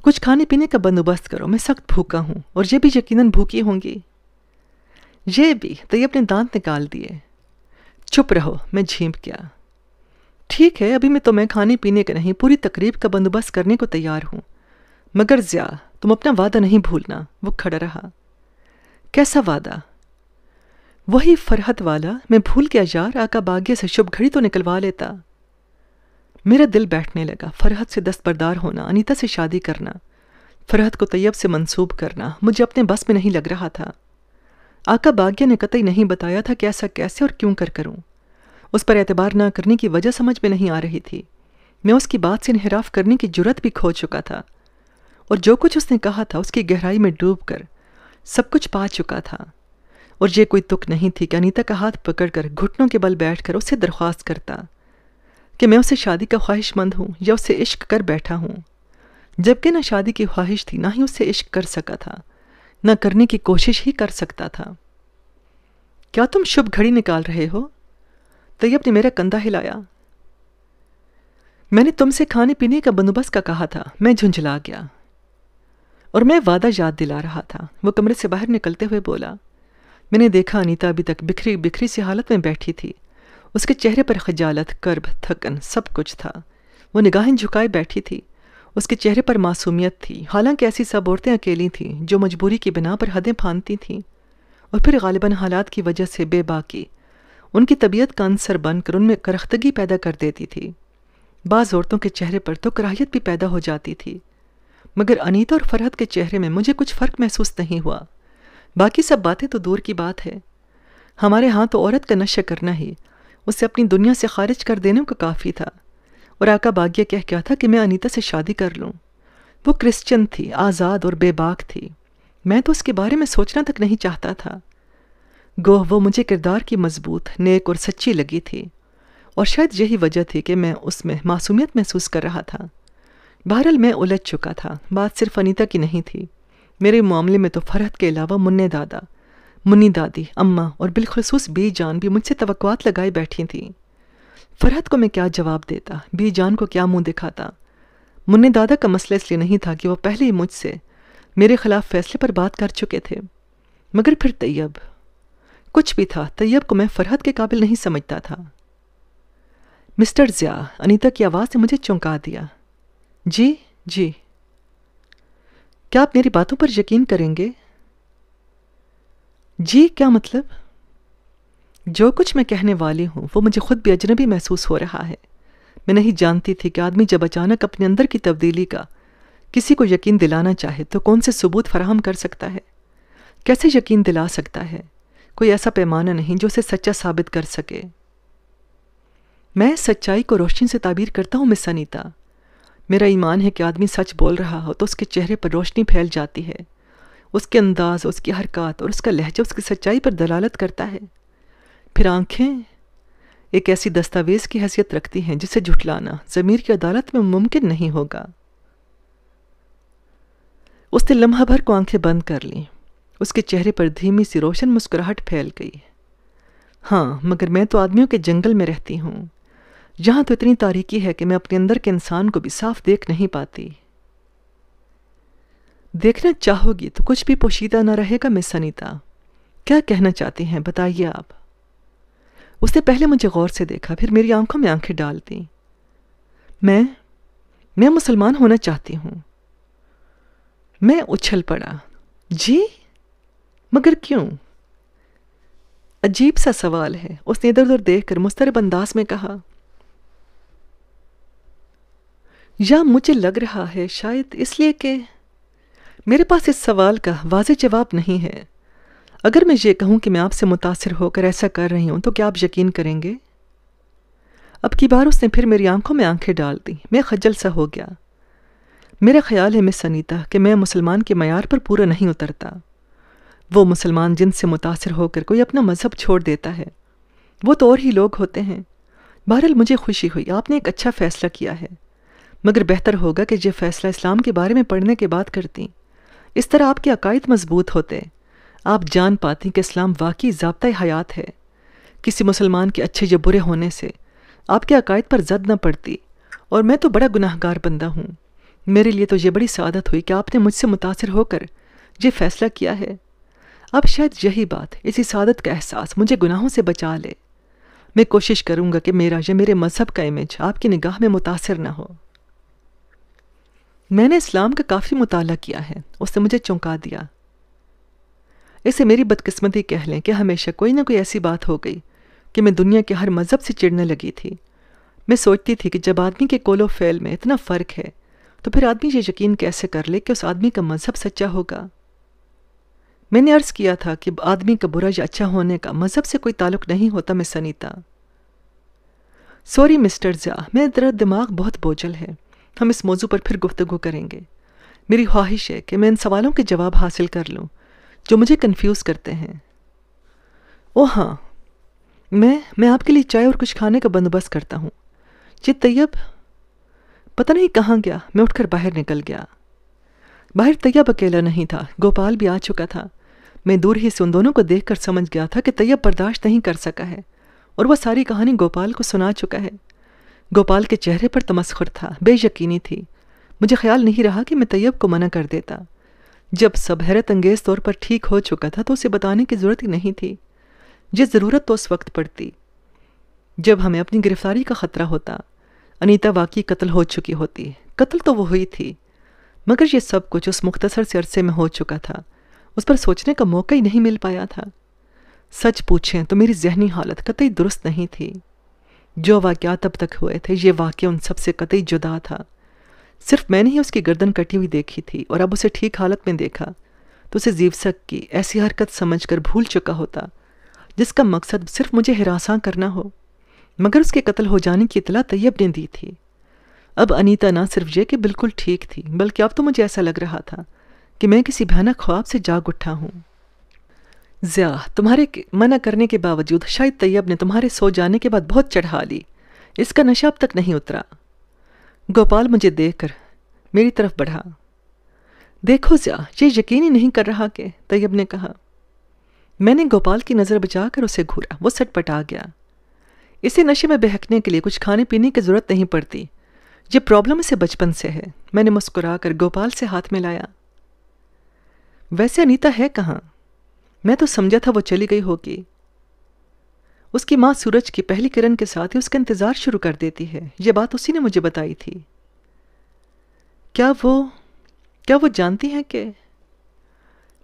कुछ खाने पीने का बंदोबस्त करो मैं सख्त भूखा हूँ और ये भी यकीनन भूखी होंगी ये भी तैयब ने दांत निकाल दिए चुप रहो मैं झीप गया ठीक है अभी मैं तुम्हें तो मैं खाने पीने का नहीं पूरी तकरीब का बंदोबस्त करने को तैयार हूँ मगर ज़्या तुम अपना वादा नहीं भूलना वो खड़ा रहा कैसा वादा वही फरहत वाला मैं भूल गया यार आका बाग्य से शुभ घड़ी तो निकलवा लेता मेरा दिल बैठने लगा फरहत से दस्तबरदार होना अनीता से शादी करना फरहत को तैयब से मंसूब करना मुझे अपने बस में नहीं लग रहा था आका बाग्या ने कतई नहीं बताया था कि ऐसा कैसे और क्यों कर करूं उस पर एतबार ना करने की वजह समझ में नहीं आ रही थी मैं उसकी बात से इनहराफ करने की जरूरत भी खो चुका था और जो कुछ उसने कहा था उसकी गहराई में डूबकर सब कुछ पा चुका था और ये कोई तुक नहीं थी कि अनीता का हाथ पकड़कर घुटनों के बल बैठकर उससे दरख्वास्त करता कि मैं उसे शादी का ख्वाहिशमंद हूँ या उसे इश्क कर बैठा हूँ जबकि ना शादी की ख्वाहिश थी ना ही उससे इश्क कर सका था न करने की कोशिश ही कर सकता था क्या तुम शुभ घड़ी निकाल रहे हो तैयब ने मेरा कंधा हिलाया मैंने तुमसे खाने पीने का बंदोबस्त का कहा था मैं झुंझला गया और मैं वादा याद दिला रहा था वो कमरे से बाहर निकलते हुए बोला मैंने देखा अनीता अभी तक बिखरी बिखरी सी हालत में बैठी थी उसके चेहरे पर खजालत कर्ब थकन सब कुछ था वो निगाहें झुकाए बैठी थी उसके चेहरे पर मासूमियत थी हालांकि ऐसी सब औरतें अकेली थीं जो मजबूरी की बिना पर हदें फानती थीं और फिर गालिबा हालात की वजह से बेबाकी उनकी तबीयत का अंसर बनकर उनमें करख्तगी पैदा कर देती थी बाज़ औरतों के चेहरे पर तो कराहियत भी पैदा हो जाती थी मगर अनीता और फरहत के चेहरे में मुझे कुछ फ़र्क महसूस नहीं हुआ बाकी सब बातें तो दूर की बात है हमारे यहाँ तो औरत का नशा करना ही उसे अपनी दुनिया से खारिज कर देने को काफ़ी था और आका बाग्या कह क्या था कि मैं अनीता से शादी कर लूँ वो क्रिश्चियन थी आज़ाद और बेबाक थी मैं तो उसके बारे में सोचना तक नहीं चाहता था गोह वो मुझे किरदार की मजबूत नेक और सच्ची लगी थी और शायद यही वजह थी कि मैं उसमें मासूमियत महसूस कर रहा था बहरहाल मैं उलझ चुका था बात सिर्फ अनीता की नहीं थी मेरे मामले में तो फरहत के अलावा मुन्ने दादा मुन्नी दादी अम्मा और बिलखसूस बी जान भी मुझसे तो लगाए बैठी थीं फरहत को मैं क्या जवाब देता बी जान को क्या मुंह दिखाता मुन्ने दादा का मसला इसलिए नहीं था कि वह पहले ही मुझसे मेरे खिलाफ फैसले पर बात कर चुके थे मगर फिर तैयब कुछ भी था तैयब को मैं फरहत के काबिल नहीं समझता था मिस्टर ज़िया अनीता की आवाज़ ने मुझे चौंका दिया जी जी क्या आप मेरी बातों पर यकीन करेंगे जी क्या मतलब जो कुछ मैं कहने वाली हूँ वो मुझे खुद भी अजनबी महसूस हो रहा है मैं नहीं जानती थी कि आदमी जब अचानक अपने अंदर की तब्दीली का किसी को यकीन दिलाना चाहे तो कौन से सबूत फराहम कर सकता है कैसे यकीन दिला सकता है कोई ऐसा पैमाना नहीं जो उसे सच्चा साबित कर सके मैं सच्चाई को रोशनी से ताबीर करता हूँ मिस अनीता मेरा ईमान है कि आदमी सच बोल रहा हो तो उसके चेहरे पर रोशनी फैल जाती है उसके अंदाज उसकी हरकत और उसका लहजा उसकी सच्चाई पर दलालत करता है फिर आंखें एक ऐसी दस्तावेज़ की हैसियत रखती हैं जिसे झुठलाना ज़मीर की अदालत में मुमकिन नहीं होगा उसने लम्हा भर को आंखें बंद कर लीं उसके चेहरे पर धीमी सी रोशन मुस्कुराहट फैल गई हाँ मगर मैं तो आदमियों के जंगल में रहती हूँ यहाँ तो इतनी तारीकी है कि मैं अपने अंदर के इंसान को भी साफ देख नहीं पाती देखना चाहोगी तो कुछ भी पोशीदा ना रहेगा मिस सनीता क्या कहना चाहती हैं बताइए आप उसने पहले मुझे गौर से देखा फिर मेरी आंखों में आंखें डाल दी मैं मैं मुसलमान होना चाहती हूं मैं उछल पड़ा जी मगर क्यों अजीब सा सवाल है उसने इधर उधर देखकर मुस्तरब अंदाज में कहा या मुझे लग रहा है शायद इसलिए कि मेरे पास इस सवाल का वाज जवाब नहीं है अगर मैं ये कहूँ कि मैं आपसे मुतासर होकर ऐसा कर रही हूँ तो क्या आप यकीन करेंगे अब की बार उसने फिर मेरी आंखों में आंखें डाल दी मैं खजल सा हो गया मेरा ख्याल है मिस सनीता कि मैं मुसलमान के मैार पर पूरा नहीं उतरता वो मुसलमान जिनसे मुतासर होकर कोई अपना मज़हब छोड़ देता है वो तो और ही लोग होते हैं बहरहाल मुझे खुशी हुई आपने एक अच्छा फ़ैसला किया है मगर बेहतर होगा कि यह फैसला इस्लाम के बारे में पढ़ने के बाद करती इस तरह आपके अकायद मजबूत होते आप जान पाती कि इस्लाम वाकई जबता हयात है किसी मुसलमान के अच्छे या बुरे होने से आपके अकायद पर जद न पड़ती और मैं तो बड़ा गुनाहगार बंदा हूँ मेरे लिए तो यह बड़ी सादत हुई कि आपने मुझसे मुतासर होकर यह फैसला किया है अब शायद यही बात इसी सादत का एहसास मुझे गुनाहों से बचा ले मैं कोशिश करूँगा कि मेरा या मेरे मज़हब का इमेज आपकी निगाह में मुतासर न हो मैंने इस्लाम का काफ़ी मुताल किया है उसने मुझे चौंका दिया इसे मेरी बदकिस्मती कह लें कि हमेशा कोई ना कोई ऐसी बात हो गई कि मैं दुनिया के हर मज़हब से चिढ़ने लगी थी मैं सोचती थी कि जब आदमी के कोलो फैल में इतना फ़र्क है तो फिर आदमी ये यकीन कैसे कर ले कि उस आदमी का मज़हब सच्चा होगा मैंने अर्ज़ किया था कि आदमी का बुरा या अच्छा होने का मज़हब से कोई ताल्लुक़ नहीं होता मैं सनीता सॉरी मिस्टर ज़ा मेरा तेरा दिमाग बहुत बोझल है हम इस मौजू पर फिर गुफ्तु करेंगे मेरी ख्वाहिश है कि मैं इन सवालों के जवाब हासिल कर लूँ जो मुझे कन्फ्यूज करते हैं ओ हाँ मैं मैं आपके लिए चाय और कुछ खाने का बंदोबस्त करता हूँ ये तैयब पता नहीं कहाँ गया मैं उठकर बाहर निकल गया बाहर तैयब अकेला नहीं था गोपाल भी आ चुका था मैं दूर ही से उन दोनों को देखकर समझ गया था कि तैयब बर्दाश्त नहीं कर सका है और वह सारी कहानी गोपाल को सुना चुका है गोपाल के चेहरे पर तमस्खुर था बेयकीनी थी मुझे ख्याल नहीं रहा कि मैं तैयब को मना कर देता जब सब हैरत अंगेज तौर पर ठीक हो चुका था तो उसे बताने की ज़रूरत ही नहीं थी ये ज़रूरत तो उस वक्त पड़ती जब हमें अपनी गिरफ्तारी का ख़तरा होता अनीता वाकई कत्ल हो चुकी होती कत्ल तो वो हुई थी मगर ये सब कुछ उस मुख्तसर से अरसे में हो चुका था उस पर सोचने का मौका ही नहीं मिल पाया था सच पूछें तो मेरी जहनी हालत कतई दुरुस्त नहीं थी जो वाक़ात अब तक हुए थे ये वाक्य उन सब से कतई जुदा था सिर्फ मैंने ही उसकी गर्दन कटी हुई देखी थी और अब उसे ठीक हालत में देखा तो उसे जीवसक की ऐसी हरकत समझकर भूल चुका होता जिसका मकसद सिर्फ मुझे हिरासा करना हो मगर उसके कत्ल हो जाने की इतला तैयब ने दी थी अब अनीता ना सिर्फ ये कि बिल्कुल ठीक थी बल्कि अब तो मुझे ऐसा लग रहा था कि मैं किसी भयानक ख्वाब से जाग उठा हूँ ज्या तुम्हारे मना करने के बावजूद शायद तैयब ने तुम्हारे सो जाने के बाद बहुत चढ़ा ली इसका नशा अब तक नहीं उतरा गोपाल मुझे देखकर मेरी तरफ बढ़ा देखो ज्या ये यकीन ही नहीं कर रहा कि तैयब ने कहा मैंने गोपाल की नज़र बचाकर उसे घूरा वो सटपट आ गया इसे नशे में बहकने के लिए कुछ खाने पीने की ज़रूरत नहीं पड़ती ये प्रॉब्लम इसे बचपन से है मैंने मुस्कुरा कर गोपाल से हाथ मिलाया वैसे अनीता है कहाँ मैं तो समझा था वो चली गई होगी उसकी माँ सूरज की पहली किरण के साथ ही उसका इंतज़ार शुरू कर देती है यह बात उसी ने मुझे बताई थी क्या वो क्या वो जानती हैं कि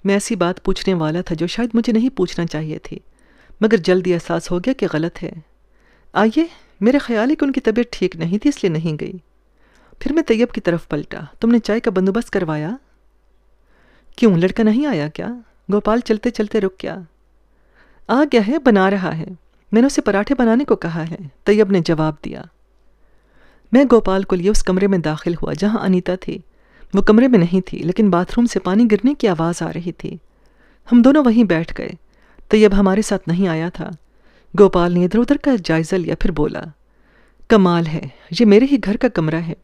मैं ऐसी बात पूछने वाला था जो शायद मुझे नहीं पूछना चाहिए थी मगर जल्दी एहसास हो गया कि गलत है आइए मेरा ख्याल है कि उनकी तबीयत ठीक नहीं थी इसलिए नहीं गई फिर मैं तैयब की तरफ पलटा तुमने चाय का बंदोबस्त करवाया क्यों लड़का नहीं आया क्या गोपाल चलते चलते रुक गया आ गया है बना रहा है मैंने उसे पराठे बनाने को कहा है तैयब ने जवाब दिया मैं गोपाल को लिए उस कमरे में दाखिल हुआ जहाँ अनीता थी वो कमरे में नहीं थी लेकिन बाथरूम से पानी गिरने की आवाज़ आ रही थी हम दोनों वहीं बैठ गए तैयब हमारे साथ नहीं आया था गोपाल ने इधर उधर का जायज़ा लिया फिर बोला कमाल है ये मेरे ही घर का कमरा है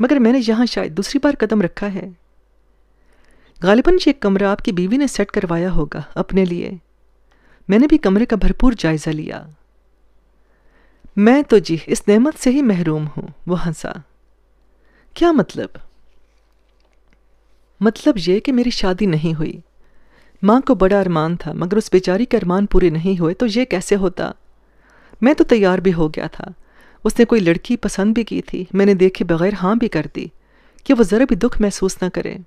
मगर मैंने यहाँ शायद दूसरी बार कदम रखा है गालिबन ये कमरा आपकी बीवी ने सेट करवाया होगा अपने लिए मैंने भी कमरे का भरपूर जायज़ा लिया मैं तो जी इस नेमत से ही महरूम हूं वो हंसा क्या मतलब मतलब ये कि मेरी शादी नहीं हुई माँ को बड़ा अरमान था मगर उस बेचारी के अरमान पूरे नहीं हुए तो ये कैसे होता मैं तो तैयार भी हो गया था उसने कोई लड़की पसंद भी की थी मैंने देखे बगैर हाँ भी कर दी कि वो ज़रा भी दुख महसूस ना करे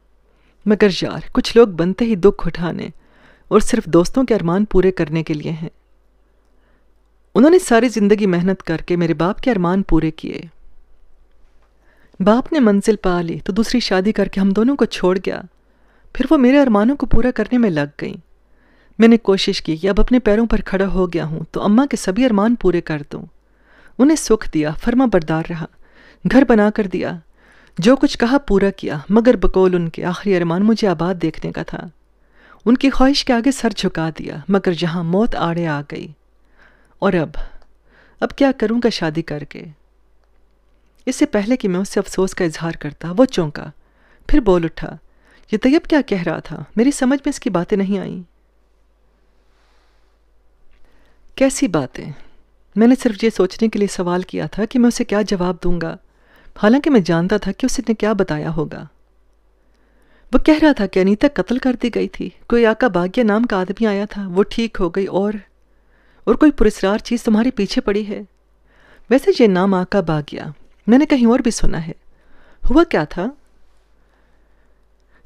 मगर यार कुछ लोग बनते ही दुख उठाने और सिर्फ दोस्तों के अरमान पूरे करने के लिए हैं उन्होंने सारी ज़िंदगी मेहनत करके मेरे बाप के अरमान पूरे किए बाप ने मंजिल पा ली तो दूसरी शादी करके हम दोनों को छोड़ गया फिर वो मेरे अरमानों को पूरा करने में लग गई मैंने कोशिश की कि अब अपने पैरों पर खड़ा हो गया हूँ तो अम्मा के सभी अरमान पूरे कर दूँ उन्हें सुख दिया फर्मा बरदार रहा घर बना कर दिया जो कुछ कहा पूरा किया मगर बकौल उनके आखिरी अरमान मुझे आबाद देखने का था उनकी ख्वाहिश के आगे सर झुका दिया मगर जहां मौत आड़े आ गई और अब अब क्या करूंगा शादी करके इससे पहले कि मैं उससे अफसोस का इजहार करता वो चौंका फिर बोल उठा ये तैयब क्या कह रहा था मेरी समझ में इसकी बातें नहीं आईं कैसी बातें मैंने सिर्फ ये सोचने के लिए सवाल किया था कि मैं उसे क्या जवाब दूंगा हालांकि मैं जानता था कि उसने क्या बताया होगा वो कह रहा था कि अनीता कत्ल कर दी गई थी कोई आका भाग्य नाम का आदमी आया था वो ठीक हो गई और और कोई पुरस्कार चीज़ तुम्हारे पीछे पड़ी है वैसे ये नाम आका भाग्या मैंने कहीं और भी सुना है हुआ क्या था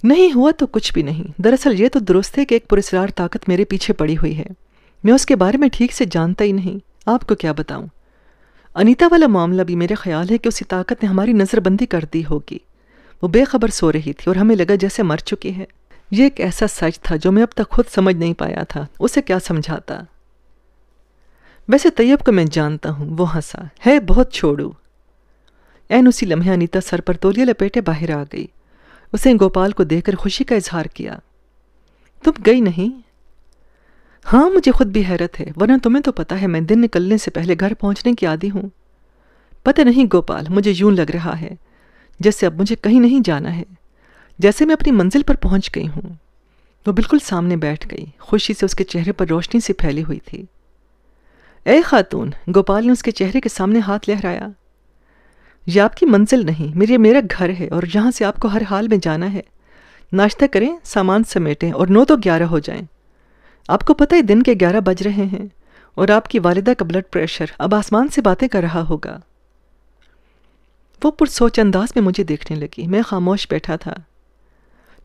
नहीं हुआ तो कुछ भी नहीं दरअसल ये तो दुरुस्त है कि एक पुरस्कार ताकत मेरे पीछे पड़ी हुई है मैं उसके बारे में ठीक से जानता ही नहीं आपको क्या बताऊं अनीता वाला मामला भी मेरे ख्याल है कि उसी ताकत ने हमारी नज़रबंदी कर दी होगी वो बेखबर सो रही थी और हमें लगा जैसे मर चुकी है ये एक ऐसा सच था जो मैं अब तक खुद समझ नहीं पाया था उसे क्या समझाता वैसे तैयब को मैं जानता हूँ वो हंसा है बहुत छोड़ू एन उसी लम्हे अनीता सर पर तोलिया लपेटे बाहर आ गई उसने गोपाल को देखकर खुशी का इजहार किया तुम गई नहीं हाँ मुझे खुद भी हैरत है वरना तुम्हें तो पता है मैं दिन निकलने से पहले घर पहुंचने की आदि हूँ पता नहीं गोपाल मुझे यूं लग रहा है जैसे अब मुझे कहीं नहीं जाना है जैसे मैं अपनी मंजिल पर पहुंच गई हूँ वो बिल्कुल सामने बैठ गई खुशी से उसके चेहरे पर रोशनी सी फैली हुई थी ए खातून गोपाल ने उसके चेहरे के सामने हाथ लहराया यह आपकी मंजिल नहीं मेरे मेरा घर है और यहाँ से आपको हर हाल में जाना है नाश्ता करें सामान समेटें और नौ तो ग्यारह हो जाएं आपको पता है दिन के ग्यारह बज रहे हैं और आपकी वालिदा का ब्लड प्रेशर अब आसमान से बातें कर रहा होगा वो पुरसोच अंदाज में मुझे देखने लगी मैं खामोश बैठा था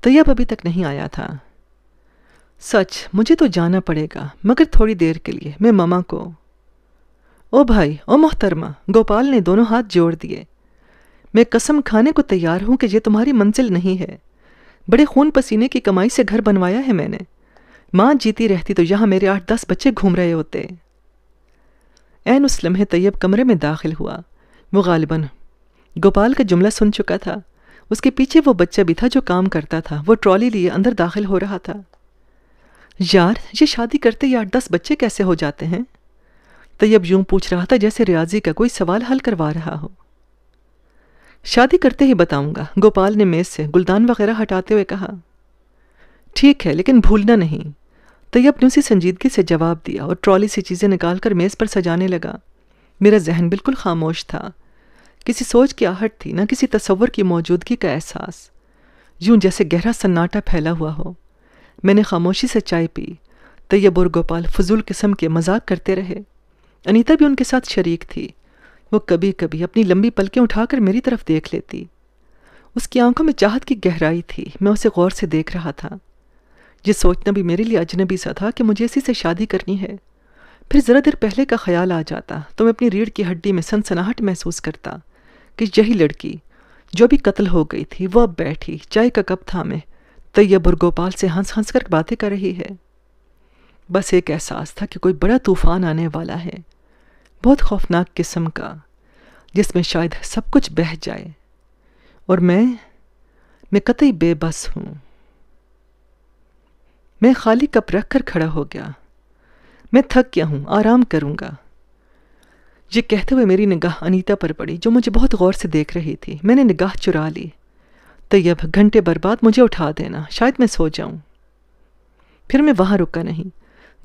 तैयब अभी तक नहीं आया था सच मुझे तो जाना पड़ेगा मगर थोड़ी देर के लिए मैं ममा को ओ भाई ओ मोहतरमा गोपाल ने दोनों हाथ जोड़ दिए मैं कसम खाने को तैयार हूं कि यह तुम्हारी मंजिल नहीं है बड़े खून पसीने की कमाई से घर बनवाया है मैंने मां जीती रहती तो यहां मेरे आठ दस बच्चे घूम रहे होते एन उस लम्हे तैयब कमरे में दाखिल हुआ वो गालिबन गोपाल का जुमला सुन चुका था उसके पीछे वो बच्चा भी था जो काम करता था वो ट्रॉली लिए अंदर दाखिल हो रहा था यार ये शादी करते यार दस बच्चे कैसे हो जाते हैं तैयब यूं पूछ रहा था जैसे रियाजी का कोई सवाल हल करवा रहा हो शादी करते ही बताऊंगा गोपाल ने मेज से गुलदान वगैरह हटाते हुए कहा ठीक है लेकिन भूलना नहीं तैयब तो ने उसे संजीदगी से जवाब दिया और ट्रॉली से चीज़ें निकाल कर मेज़ पर सजाने लगा मेरा जहन बिल्कुल खामोश था किसी सोच की आहट थी ना किसी तस्वर की मौजूदगी का एहसास यूं जैसे गहरा सन्नाटा फैला हुआ हो मैंने खामोशी से चाय पी तैयब तो और गोपाल फजूल किस्म के मजाक करते रहे अनीता भी उनके साथ शरीक थी वो कभी कभी अपनी लंबी पलकें उठाकर मेरी तरफ देख लेती उसकी आंखों में चाहत की गहराई थी मैं उसे गौर से देख रहा था ये सोचना भी मेरे लिए अजनबी सा था कि मुझे इसी से शादी करनी है फिर ज़रा देर पहले का ख्याल आ जाता तो मैं अपनी रीढ़ की हड्डी में सनसनाहट महसूस करता कि यही लड़की जो भी कत्ल हो गई थी वह अब बैठी चाय का कप था मैं तैयब गोपाल से हंस हंस कर बातें कर रही है बस एक एहसास था कि कोई बड़ा तूफान आने वाला है बहुत खौफनाक किस्म का जिसमें शायद सब कुछ बह जाए और मैं मैं कतई बेबस हूँ मैं खाली कप रख कर खड़ा हो गया मैं थक गया हूँ आराम करूँगा ये कहते हुए मेरी निगाह अनीता पर पड़ी जो मुझे बहुत गौर से देख रही थी मैंने निगाह चुरा ली तैयब घंटे बर्बाद मुझे उठा देना शायद मैं सो जाऊं फिर मैं वहां रुका नहीं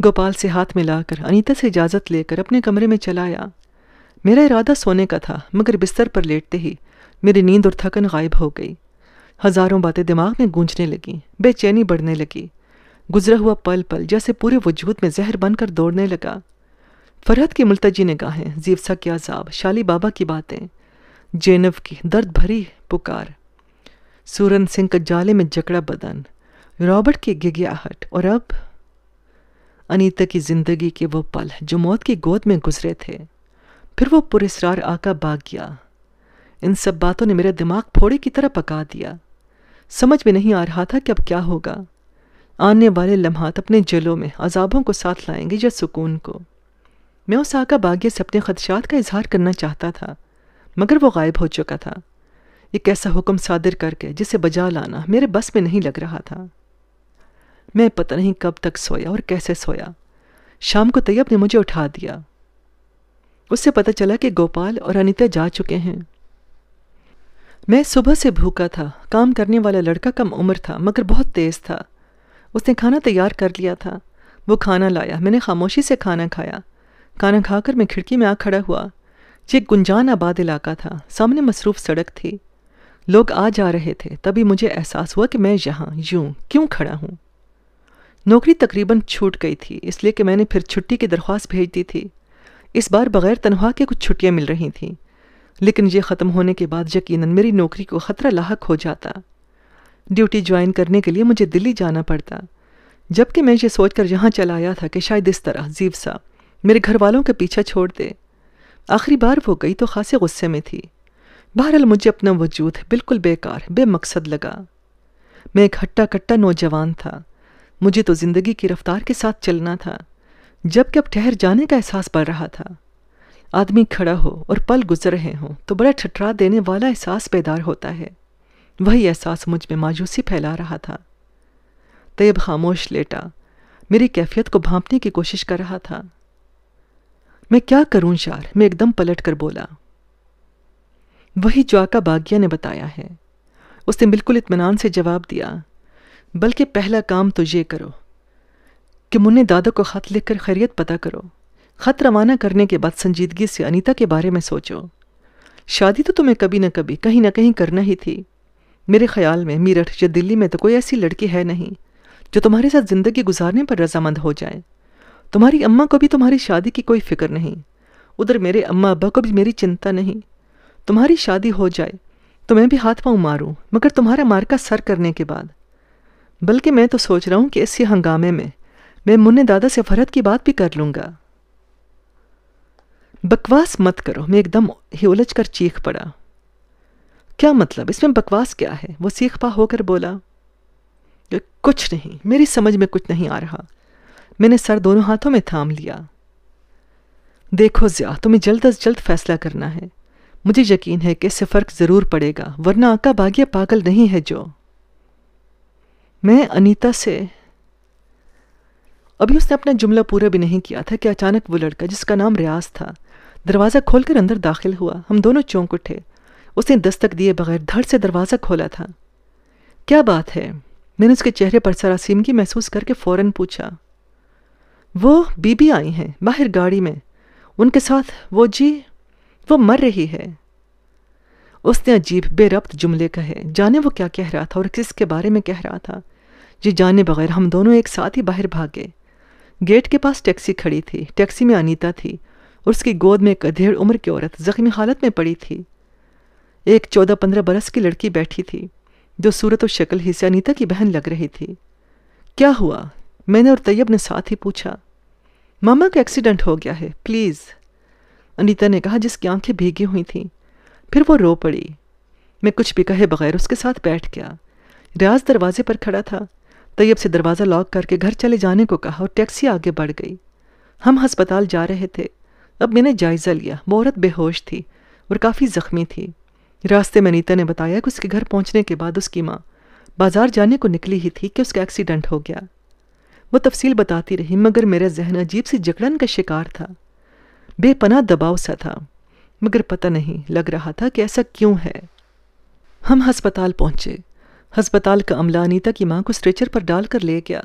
गोपाल से हाथ मिलाकर अनीता से इजाज़त लेकर अपने कमरे में चलाया मेरा इरादा सोने का था मगर बिस्तर पर लेटते ही मेरी नींद और थकन गायब हो गई हज़ारों बातें दिमाग में गूंजने लगी बेचैनी बढ़ने लगी गुजरा हुआ पल पल जैसे पूरे वजूद में जहर बनकर दौड़ने लगा फरहत की मुलतजी कहा जीवसा के अजाब शाली बाबा की बातें जैनव की दर्द भरी पुकार सूरन सिंह का जाले में जकड़ा बदन रॉबर्ट की गिगियाहट और अब अनीता की जिंदगी के वो पल जो मौत की गोद में गुजरे थे फिर वो पुरस्रार आका भाग गया इन सब बातों ने मेरा दिमाग फोड़े की तरह पका दिया समझ में नहीं आ रहा था कि अब क्या होगा आने वाले लम्हात अपने जलों में अजाबों को साथ लाएंगे या सुकून को मैं उस आका बागिया से अपने खदशात का इजहार करना चाहता था मगर वो गायब हो चुका था एक ऐसा हुक्म सादिर करके जिसे बजा लाना मेरे बस में नहीं लग रहा था मैं पता नहीं कब तक सोया और कैसे सोया शाम को तैयब ने मुझे उठा दिया उससे पता चला कि गोपाल और अनिता जा चुके हैं मैं सुबह से भूखा था काम करने वाला लड़का कम उम्र था मगर बहुत तेज था उसने खाना तैयार कर लिया था वो खाना लाया मैंने खामोशी से खाना खाया खाना खाकर मैं खिड़की में आ खड़ा हुआ ये गुंजान आबाद इलाका था सामने मसरूफ़ सड़क थी लोग आ जा रहे थे तभी मुझे एहसास हुआ कि मैं यहाँ यूं क्यों खड़ा हूँ नौकरी तकरीबन छूट गई थी इसलिए कि मैंने फिर छुट्टी की दरख्वास्त भेज दी थी इस बार बग़ैर तनख्वाह के कुछ छुट्टियाँ मिल रही थीं लेकिन ये ख़त्म होने के बाद यकीन मेरी नौकरी को ख़तरा लाक हो जाता ड्यूटी ज्वाइन करने के लिए मुझे दिल्ली जाना पड़ता जबकि मैं ये सोचकर यहाँ चला आया था कि शायद इस तरह जीव सा मेरे घर वालों के पीछे छोड़ दे आखिरी बार वो गई तो खासे गुस्से में थी बहरहाल मुझे अपना वजूद बिल्कुल बेकार बेमकसद लगा मैं एक हट्टा कट्टा नौजवान था मुझे तो ज़िंदगी की रफ्तार के साथ चलना था जबकि अब ठहर जाने का एहसास पड़ रहा था आदमी खड़ा हो और पल गुजर रहे हों तो बड़ा ठठरा देने वाला एहसास बेदार होता है वही एहसास मुझ में मायूसी फैला रहा था तैयब खामोश लेटा मेरी कैफियत को भांपने की कोशिश कर रहा था मैं क्या करूं शार मैं एकदम पलट कर बोला वही जो आका बागिया ने बताया है उसने बिल्कुल इतमान से जवाब दिया बल्कि पहला काम तो ये करो कि मुन्ने दादा को ख़त लिखकर खैरियत पता करो ख़त रवाना करने के बाद संजीदगी से अनीता के बारे में सोचो शादी तो तुम्हें कभी ना कभी कहीं ना कहीं करना ही थी मेरे ख्याल में मीरठ या दिल्ली में तो कोई ऐसी लड़की है नहीं जो तुम्हारे साथ ज़िंदगी गुजारने पर रजामंद हो जाए तुम्हारी अम्मा को भी तुम्हारी शादी की कोई फिक्र नहीं उधर मेरे अम्मा अब्बा को भी मेरी चिंता नहीं तुम्हारी शादी हो जाए तो मैं भी हाथ पाँव मारूँ मगर तुम्हारा मार्का सर करने के बाद बल्कि मैं तो सोच रहा हूँ कि इसी हंगामे में मैं मुन्ने दादा से फरहत की बात भी कर लूँगा बकवास मत करो मैं एकदम ही उलझ कर चीख पड़ा क्या मतलब इसमें बकवास क्या है वो सीख पा होकर बोला कुछ नहीं मेरी समझ में कुछ नहीं आ रहा मैंने सर दोनों हाथों में थाम लिया देखो ज़िया तुम्हें जल्द अज जल्द फैसला करना है मुझे यकीन है कि इससे फ़र्क ज़रूर पड़ेगा वरना आका बागिया पागल नहीं है जो मैं अनीता से अभी उसने अपना जुमला पूरा भी नहीं किया था कि अचानक वो लड़का जिसका नाम रियाज था दरवाज़ा खोलकर अंदर दाखिल हुआ हम दोनों चौंक उठे उसने दस्तक दिए बगैर धड़ से दरवाज़ा खोला था क्या बात है मैंने उसके चेहरे पर सरासीमगी महसूस करके फ़ौरन पूछा वो बीबी आई हैं बाहर गाड़ी में उनके साथ वो जी वो मर रही है उसने अजीब बेरब्त जुमले कहे जाने वो क्या कह रहा था और किसके बारे में कह रहा था जी जाने बगैर हम दोनों एक साथ ही बाहर भागे गेट के पास टैक्सी खड़ी थी टैक्सी में अनीता थी और उसकी गोद में एक अधेड़ उम्र की औरत जख्मी हालत में पड़ी थी एक चौदह पंद्रह बरस की लड़की बैठी थी जो सूरत और शक्ल ही से अनीता की बहन लग रही थी क्या हुआ मैंने और तैयब ने साथ ही पूछा मामा का एक्सीडेंट हो गया है प्लीज़ अनीता ने कहा जिसकी आंखें भीगी हुई थीं फिर वो रो पड़ी मैं कुछ भी कहे बगैर उसके साथ बैठ गया रियाज दरवाजे पर खड़ा था तैयब से दरवाज़ा लॉक करके घर चले जाने को कहा और टैक्सी आगे बढ़ गई हम हस्पताल जा रहे थे अब मैंने जायज़ा लिया औरत बेहोश थी और काफ़ी ज़ख्मी थी रास्ते में अनीता ने बताया कि उसके घर पहुंचने के बाद उसकी माँ बाजार जाने को निकली ही थी कि उसका एक्सीडेंट हो गया वो तफसील बताती रही मगर मेरा जहन अजीब सी जकड़न का शिकार था बेपना दबाव सा था मगर पता नहीं लग रहा था कि ऐसा क्यों है हम हस्पताल पहुंचे हस्पताल का अमला अनीता की माँ को स्ट्रेचर पर डालकर ले गया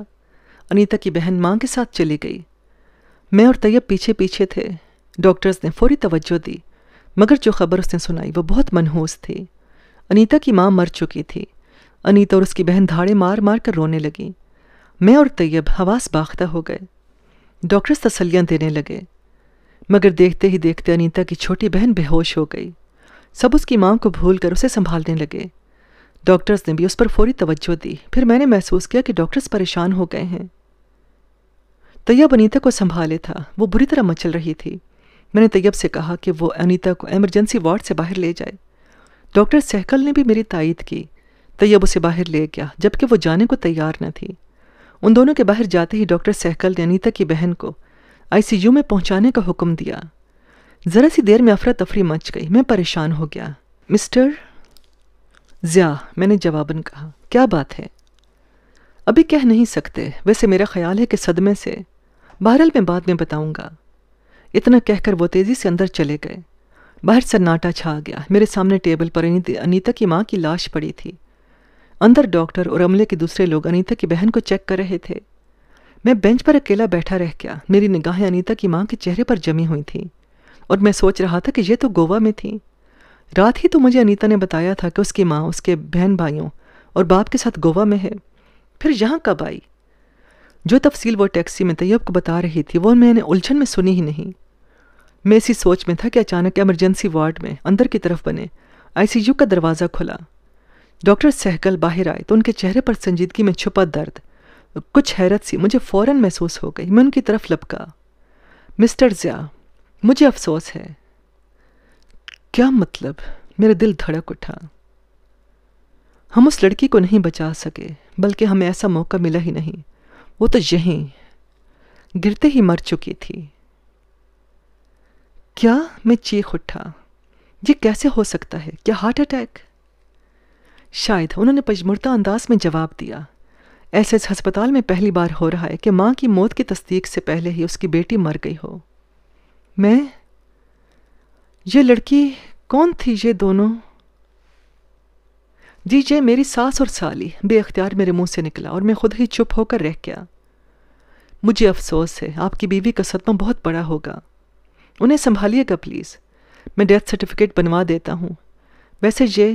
अनीता की बहन माँ के साथ चली गई मैं और तैयब पीछे पीछे थे डॉक्टर्स ने फौरी तवज्जो दी मगर जो खबर उसने सुनाई वह बहुत मनहूस थी अनीता की माँ मर चुकी थी अनीता और उसकी बहन धाड़े मार मार कर रोने लगी मैं और तैयब हवास बाख्ता हो गए डॉक्टर्स तसलियाँ देने लगे मगर देखते ही देखते अनीता की छोटी बहन बेहोश हो गई सब उसकी माँ को भूल कर उसे संभालने लगे डॉक्टर्स ने भी उस पर फौरी तवज्जो दी फिर मैंने महसूस किया कि डॉक्टर्स परेशान हो गए हैं तैयब अनीता को संभाले था वो बुरी तरह मचल रही थी मैंने तैयब से कहा कि वो अनीता को एमरजेंसी वार्ड से बाहर ले जाए डॉक्टर सहकल ने भी मेरी तायद की तैयब उसे बाहर ले गया जबकि वो जाने को तैयार न थी उन दोनों के बाहर जाते ही डॉक्टर सहकल ने अनीता की बहन को आईसीयू में पहुंचाने का हुक्म दिया ज़रा सी देर में अफरा तफरी मच गई मैं परेशान हो गया मिस्टर ज़िया मैंने जवाबन कहा क्या बात है अभी कह नहीं सकते वैसे मेरा ख्याल है कि सदमे से बहरहाल मैं बाद में बताऊंगा इतना कहकर वो तेज़ी से अंदर चले गए बाहर सन्नाटा छा गया मेरे सामने टेबल पर अनीता की माँ की लाश पड़ी थी अंदर डॉक्टर और अमले के दूसरे लोग अनीता की बहन को चेक कर रहे थे मैं बेंच पर अकेला बैठा रह गया मेरी निगाहें अनीता की माँ के चेहरे पर जमी हुई थीं और मैं सोच रहा था कि ये तो गोवा में थी रात ही तो मुझे अनीता ने बताया था कि उसकी माँ उसके बहन भाइयों और बाप के साथ गोवा में है फिर यहाँ कब आई जो तफसील वो टैक्सी में तैयब को बता रही थी वो मैंने उलझन में सुनी ही नहीं मैं इसी सोच में था कि अचानक एमरजेंसी वार्ड में अंदर की तरफ बने आईसीयू का दरवाज़ा खुला डॉक्टर सहकल बाहर आए तो उनके चेहरे पर संजीदगी में छुपा दर्द कुछ हैरत सी मुझे फ़ौर महसूस हो गई मैं उनकी तरफ लपका मिस्टर ज़िया मुझे अफसोस है क्या मतलब मेरा दिल धड़क उठा हम उस लड़की को नहीं बचा सके बल्कि हमें ऐसा मौका मिला ही नहीं वो तो यहीं गिरते ही मर चुकी थी क्या मैं चीख उठा ये कैसे हो सकता है क्या हार्ट अटैक शायद उन्होंने पजमुर्दा अंदाज में जवाब दिया ऐसे इस हस्पताल में पहली बार हो रहा है कि माँ की मौत की तस्दीक से पहले ही उसकी बेटी मर गई हो मैं ये लड़की कौन थी ये दोनों जी जे मेरी सास और साली बेअख्तियार मेरे मुंह से निकला और मैं खुद ही चुप होकर रह गया मुझे अफसोस है आपकी बीवी का सदमा बहुत बड़ा होगा उन्हें संभालिएगा प्लीज़ मैं डेथ सर्टिफिकेट बनवा देता हूँ वैसे ये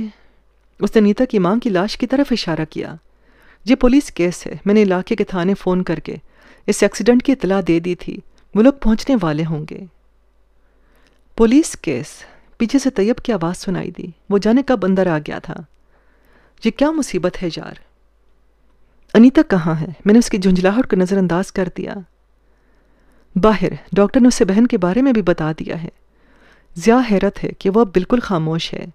उसने नीता की मां की लाश की तरफ इशारा किया ये पुलिस केस है मैंने इलाके के थाने फ़ोन करके इस एक्सीडेंट की इतला दे दी थी वो लोग पहुँचने वाले होंगे पुलिस केस पीछे से तैयब की आवाज़ सुनाई दी वो जाने कब अंदर आ गया था ये क्या मुसीबत है यार अनीता कहाँ है मैंने उसकी झुंझलाहट को नज़रअंदाज कर दिया बाहर डॉक्टर ने उसे बहन के बारे में भी बता दिया है ज़्या हैरत है कि वह अब बिल्कुल खामोश है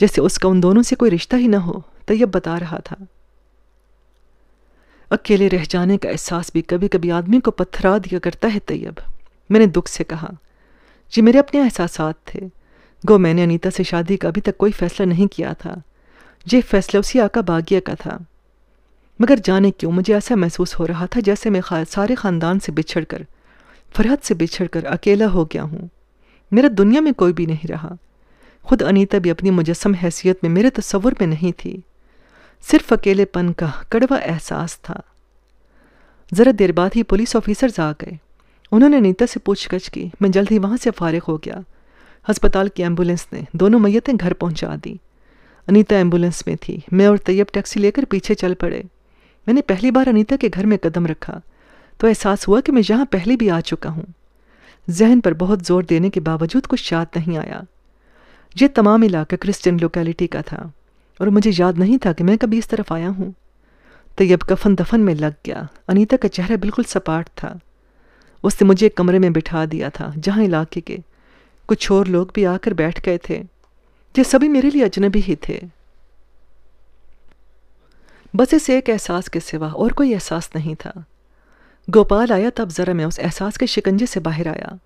जैसे उसका उन दोनों से कोई रिश्ता ही ना हो तैयब बता रहा था अकेले रह जाने का एहसास भी कभी कभी आदमी को पत्थरा दिया करता है तैयब मैंने दुख से कहा ये मेरे अपने एहसास थे गो मैंने अनीता से शादी का अभी तक कोई फैसला नहीं किया था ये फैसला उसी आका बागिया का था मगर जाने क्यों मुझे ऐसा महसूस हो रहा था जैसे मैं सारे ख़ानदान से बिछड़ कर फरहत से बिछड़ कर अकेला हो गया हूँ मेरा दुनिया में कोई भी नहीं रहा खुद अनीता भी अपनी मुजस्म हैसियत में मेरे तस्वुर में नहीं थी सिर्फ अकेलेपन का कड़वा एहसास था ज़रा देर बाद ही पुलिस ऑफिसर आ गए उन्होंने अनीता से पूछगछ की मैं जल्द ही वहाँ से फारिग हो गया अस्पताल की एम्बुलेंस ने दोनों मैतें घर पहुँचा दी अनीता एम्बुलेंस में थी मैं और तैयब टैक्सी लेकर पीछे चल पड़े मैंने पहली बार अनीता के घर में कदम रखा तो एहसास हुआ कि मैं यहाँ पहले भी आ चुका हूँ जहन पर बहुत जोर देने के बावजूद कुछ याद नहीं आया ये तमाम इलाका क्रिश्चियन लोकेलिटी का था और मुझे याद नहीं था कि मैं कभी इस तरफ आया हूँ तैयब कफन दफन में लग गया अनीता का चेहरा बिल्कुल सपाट था उसने मुझे एक कमरे में बिठा दिया था जहाँ इलाके के कुछ और लोग भी आकर बैठ गए थे ये सभी मेरे लिए अजनबी ही थे बस इस एक एहसास के सिवा और कोई एहसास नहीं था गोपाल आया तब ज़रा मैं उस एहसास के शिकंजे से बाहर आया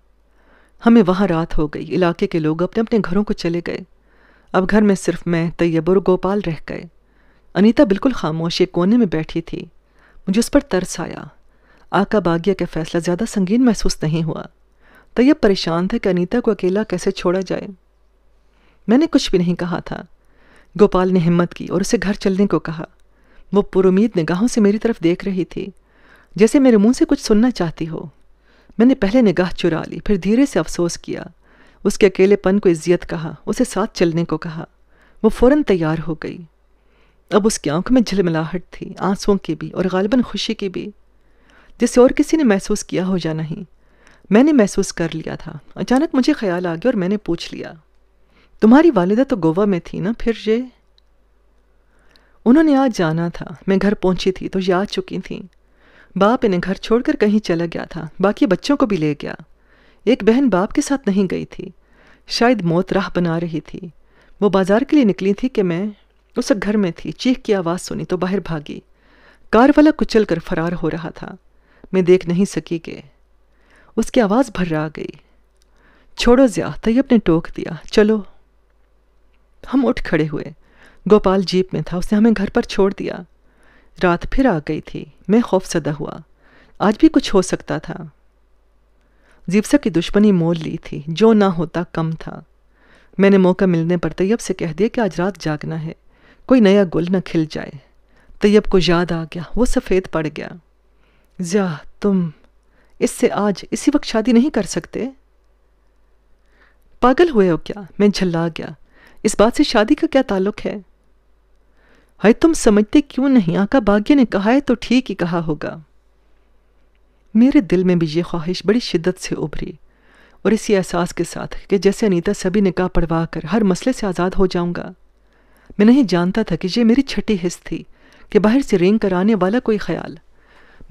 हमें वहां रात हो गई इलाके के लोग अपने अपने घरों को चले गए अब घर में सिर्फ मैं तैयब और गोपाल रह गए अनीता बिल्कुल खामोश एक कोने में बैठी थी मुझे उस पर तरस आया आका बागिया का फैसला ज़्यादा संगीन महसूस नहीं हुआ तैयब परेशान थे कि अनीता को अकेला कैसे छोड़ा जाए मैंने कुछ भी नहीं कहा था गोपाल ने हिम्मत की और उसे घर चलने को कहा वो पुरुमीद निगाहों से मेरी तरफ देख रही थी जैसे मेरे मुंह से कुछ सुनना चाहती हो मैंने पहले निगाह चुरा ली फिर धीरे से अफसोस किया उसके अकेलेपन को इज्जत कहा उसे साथ चलने को कहा वो फौरन तैयार हो गई अब उसकी आंख में झिलमिलाहट थी आंसुओं की भी और गालबन खुशी की भी जिसे और किसी ने महसूस किया हो या नहीं मैंने महसूस कर लिया था अचानक मुझे ख्याल आ गया और मैंने पूछ लिया तुम्हारी वालिदा तो गोवा में थी ना फिर ये उन्होंने आज जाना था मैं घर पहुंची थी तो ये आ चुकी थी बाप इन्हें घर छोड़कर कहीं चला गया था बाकी बच्चों को भी ले गया एक बहन बाप के साथ नहीं गई थी शायद मौत राह बना रही थी वो बाजार के लिए निकली थी कि मैं उस घर में थी चीख की आवाज़ सुनी तो बाहर भागी कार वाला कुचल कर फरार हो रहा था मैं देख नहीं सकी के उसकी आवाज़ भर्रा गई छोड़ो ज़्या तैयब ने टोक दिया चलो हम उठ खड़े हुए गोपाल जीप में था उसने हमें घर पर छोड़ दिया रात फिर आ गई थी मैं खौफ सदा हुआ आज भी कुछ हो सकता था जीप्सा की दुश्मनी मोल ली थी जो ना होता कम था मैंने मौका मिलने पर तैयब से कह दिया कि आज रात जागना है कोई नया गुल न खिल जाए तैयब को याद आ गया वो सफ़ेद पड़ गया जा तुम इससे आज इसी वक्त शादी नहीं कर सकते पागल हुए हो क्या मैं झल्ला गया इस बात से शादी का क्या ताल्लुक है हाय तुम समझते क्यों नहीं आका भाग्य ने कहा है तो ठीक ही कहा होगा मेरे दिल में भी ये ख्वाहिश बड़ी शिद्दत से उभरी और इसी एहसास के साथ कि जैसे अनीता सभी निकाह पढ़वा कर हर मसले से आज़ाद हो जाऊंगा मैं नहीं जानता था कि ये मेरी छठी हिस्स थी कि बाहर से रेंग कर आने वाला कोई ख्याल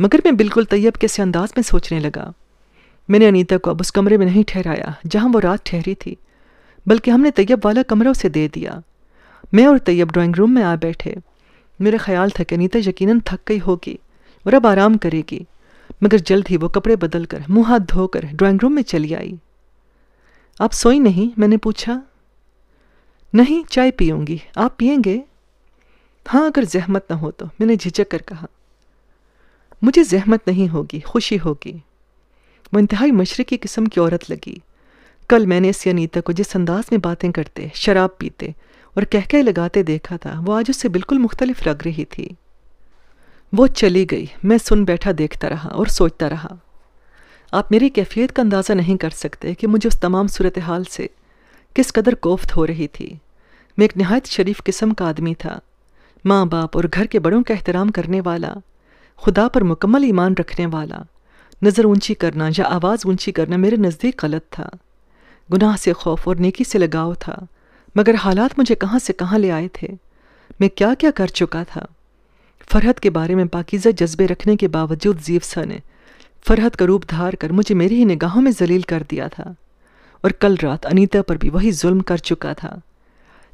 मगर मैं बिल्कुल तैयब से अंदाज में सोचने लगा मैंने अनीता को अब उस कमरे में नहीं ठहराया जहाँ वो रात ठहरी थी बल्कि हमने तैयब वाला कमरा उसे दे दिया मैं और तैयब ड्राइंग रूम में आ बैठे मेरा ख्याल था कि अनीता यकीन थक गई होगी और अब आराम करेगी मगर जल्द ही वो कपड़े बदल कर मुँह हाथ धोकर ड्राइंग रूम में चली आई आप सोई नहीं मैंने पूछा नहीं चाय पियूंगी आप पियेंगे हाँ अगर जहमत ना हो तो मैंने झिझक कर कहा मुझे जहमत नहीं होगी खुशी होगी वो इंतहाई मशरक़ी किस्म की औरत लगी कल मैंने इस अनीता को जिस अंदाज में बातें करते शराब पीते और कहके लगाते देखा था वो आज उससे बिल्कुल मुख्तलिफ लग रही थी वो चली गई मैं सुन बैठा देखता रहा और सोचता रहा आप मेरी कैफियत का अंदाज़ा नहीं कर सकते कि मुझे उस तमाम सूरत हाल से किस कदर कोफ्त हो रही थी मैं एक नहायत शरीफ किस्म का आदमी था माँ बाप और घर के बड़ों का एहतराम करने वाला खुदा पर मुकम्मल ईमान रखने वाला नज़र ऊंची करना या आवाज़ ऊंची करना मेरे नज़दीक गलत था गुनाह से खौफ और नेकी से लगाव था मगर हालात मुझे कहाँ से कहाँ ले आए थे मैं क्या क्या कर चुका था फरहत के बारे में पाकिज़ा जज्बे रखने के बावजूद जीवसा ने फरहत का रूप धार कर मुझे मेरी ही निगाहों में जलील कर दिया था और कल रात अनीता पर भी वही जुल्म कर चुका था